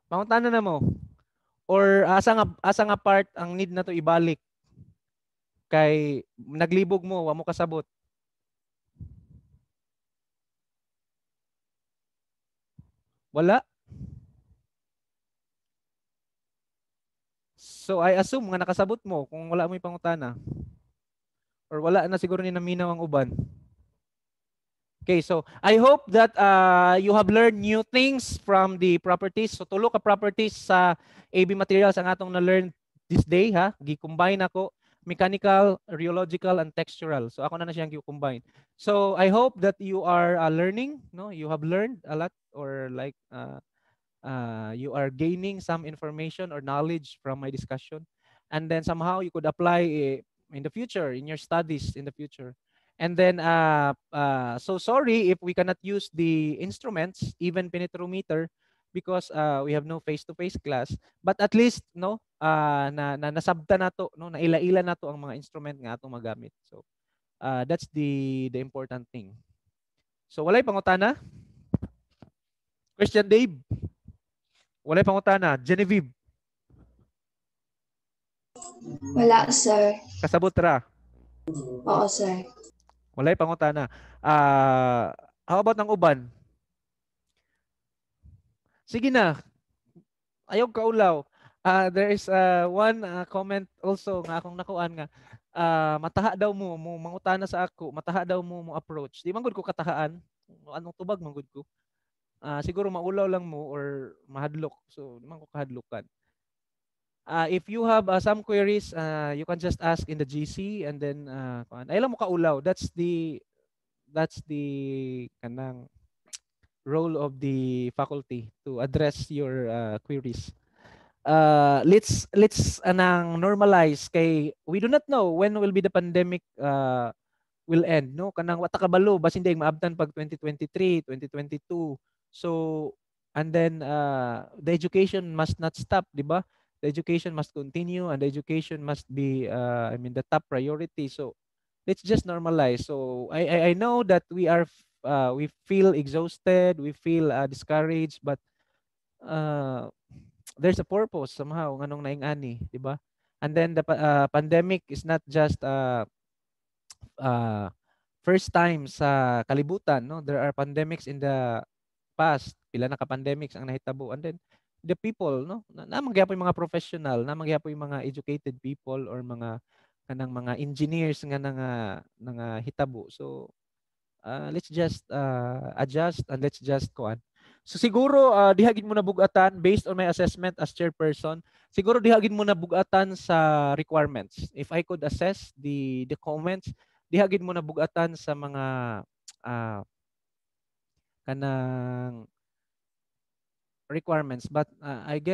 Pangutana na mo. Or asa nga asa nga part ang need na to ibalik kay naglibog mo wa mo kasabot. Wala? So I assume nga nakasabot mo kung wala mo yung pangutana. Or wala na siguro ni naminaw ang uban. Okay, so I hope that uh, you have learned new things from the properties. So tulo ka properties sa AB materials ang atong na-learn this day ha. Gi-combine ako mechanical, rheological and textural. So ako na na siyang gi-combine. So I hope that you are uh, learning, no? You have learned a lot or like uh, uh, you are gaining some information or knowledge from my discussion and then somehow you could apply it in the future in your studies in the future and then uh, uh, so sorry if we cannot use the instruments even penetrometer because uh, we have no face-to-face -face class but at least no uh, na, na nasabta na to no naila-ila na to ang mga instrument nga atong magamit so uh, that's the the important thing so walay pangutana question Dave wala pang utana. Genevieve. Wala, sir. Kasabot ra. Oo, sir. Wala pang utana. Ah, uh, how about ng uban? Sige na. Ayaw kaulaw. Uh, ah, there is uh, one uh, comment also nga akong nakuan nga uh, mataha daw mo mo mangutana sa ako mataha daw mo mo approach di man gud ko katahaan anong tubag man ko uh, siguro maulaw lang mo or mahadlok. So, naman ko kahadlokan. Uh, if you have uh, some queries, uh, you can just ask in the GC and then uh, ay lang mo kaulaw. That's the that's the kanang role of the faculty to address your uh, queries. Uh, let's let's anang normalize kay we do not know when will be the pandemic uh, will end no kanang wata kabalo basin dayong maabtan pag 2023 2022 So, and then uh, the education must not stop, di ba? The education must continue and the education must be, uh, I mean, the top priority. So, let's just normalize. So, I, I, I know that we are, uh, we feel exhausted, we feel uh, discouraged, but uh, there's a purpose somehow, nganong naingani, di ba? And then the uh, pandemic is not just uh, uh, first time sa kalibutan, no? There are pandemics in the past pila na ka pandemics ang nahitabo and then the people no na, na mangyapon mga professional na mangyapon mga educated people or mga kanang mga engineers nga nga ah, nga ah, hitabo so uh, let's just uh, adjust and let's just kuan so siguro uh, gid mo na bugatan based on my assessment as chairperson siguro diha gid mo na bugatan sa requirements if i could assess the the comments diha gid mo na bugatan sa mga uh, kanang requirements but uh, I guess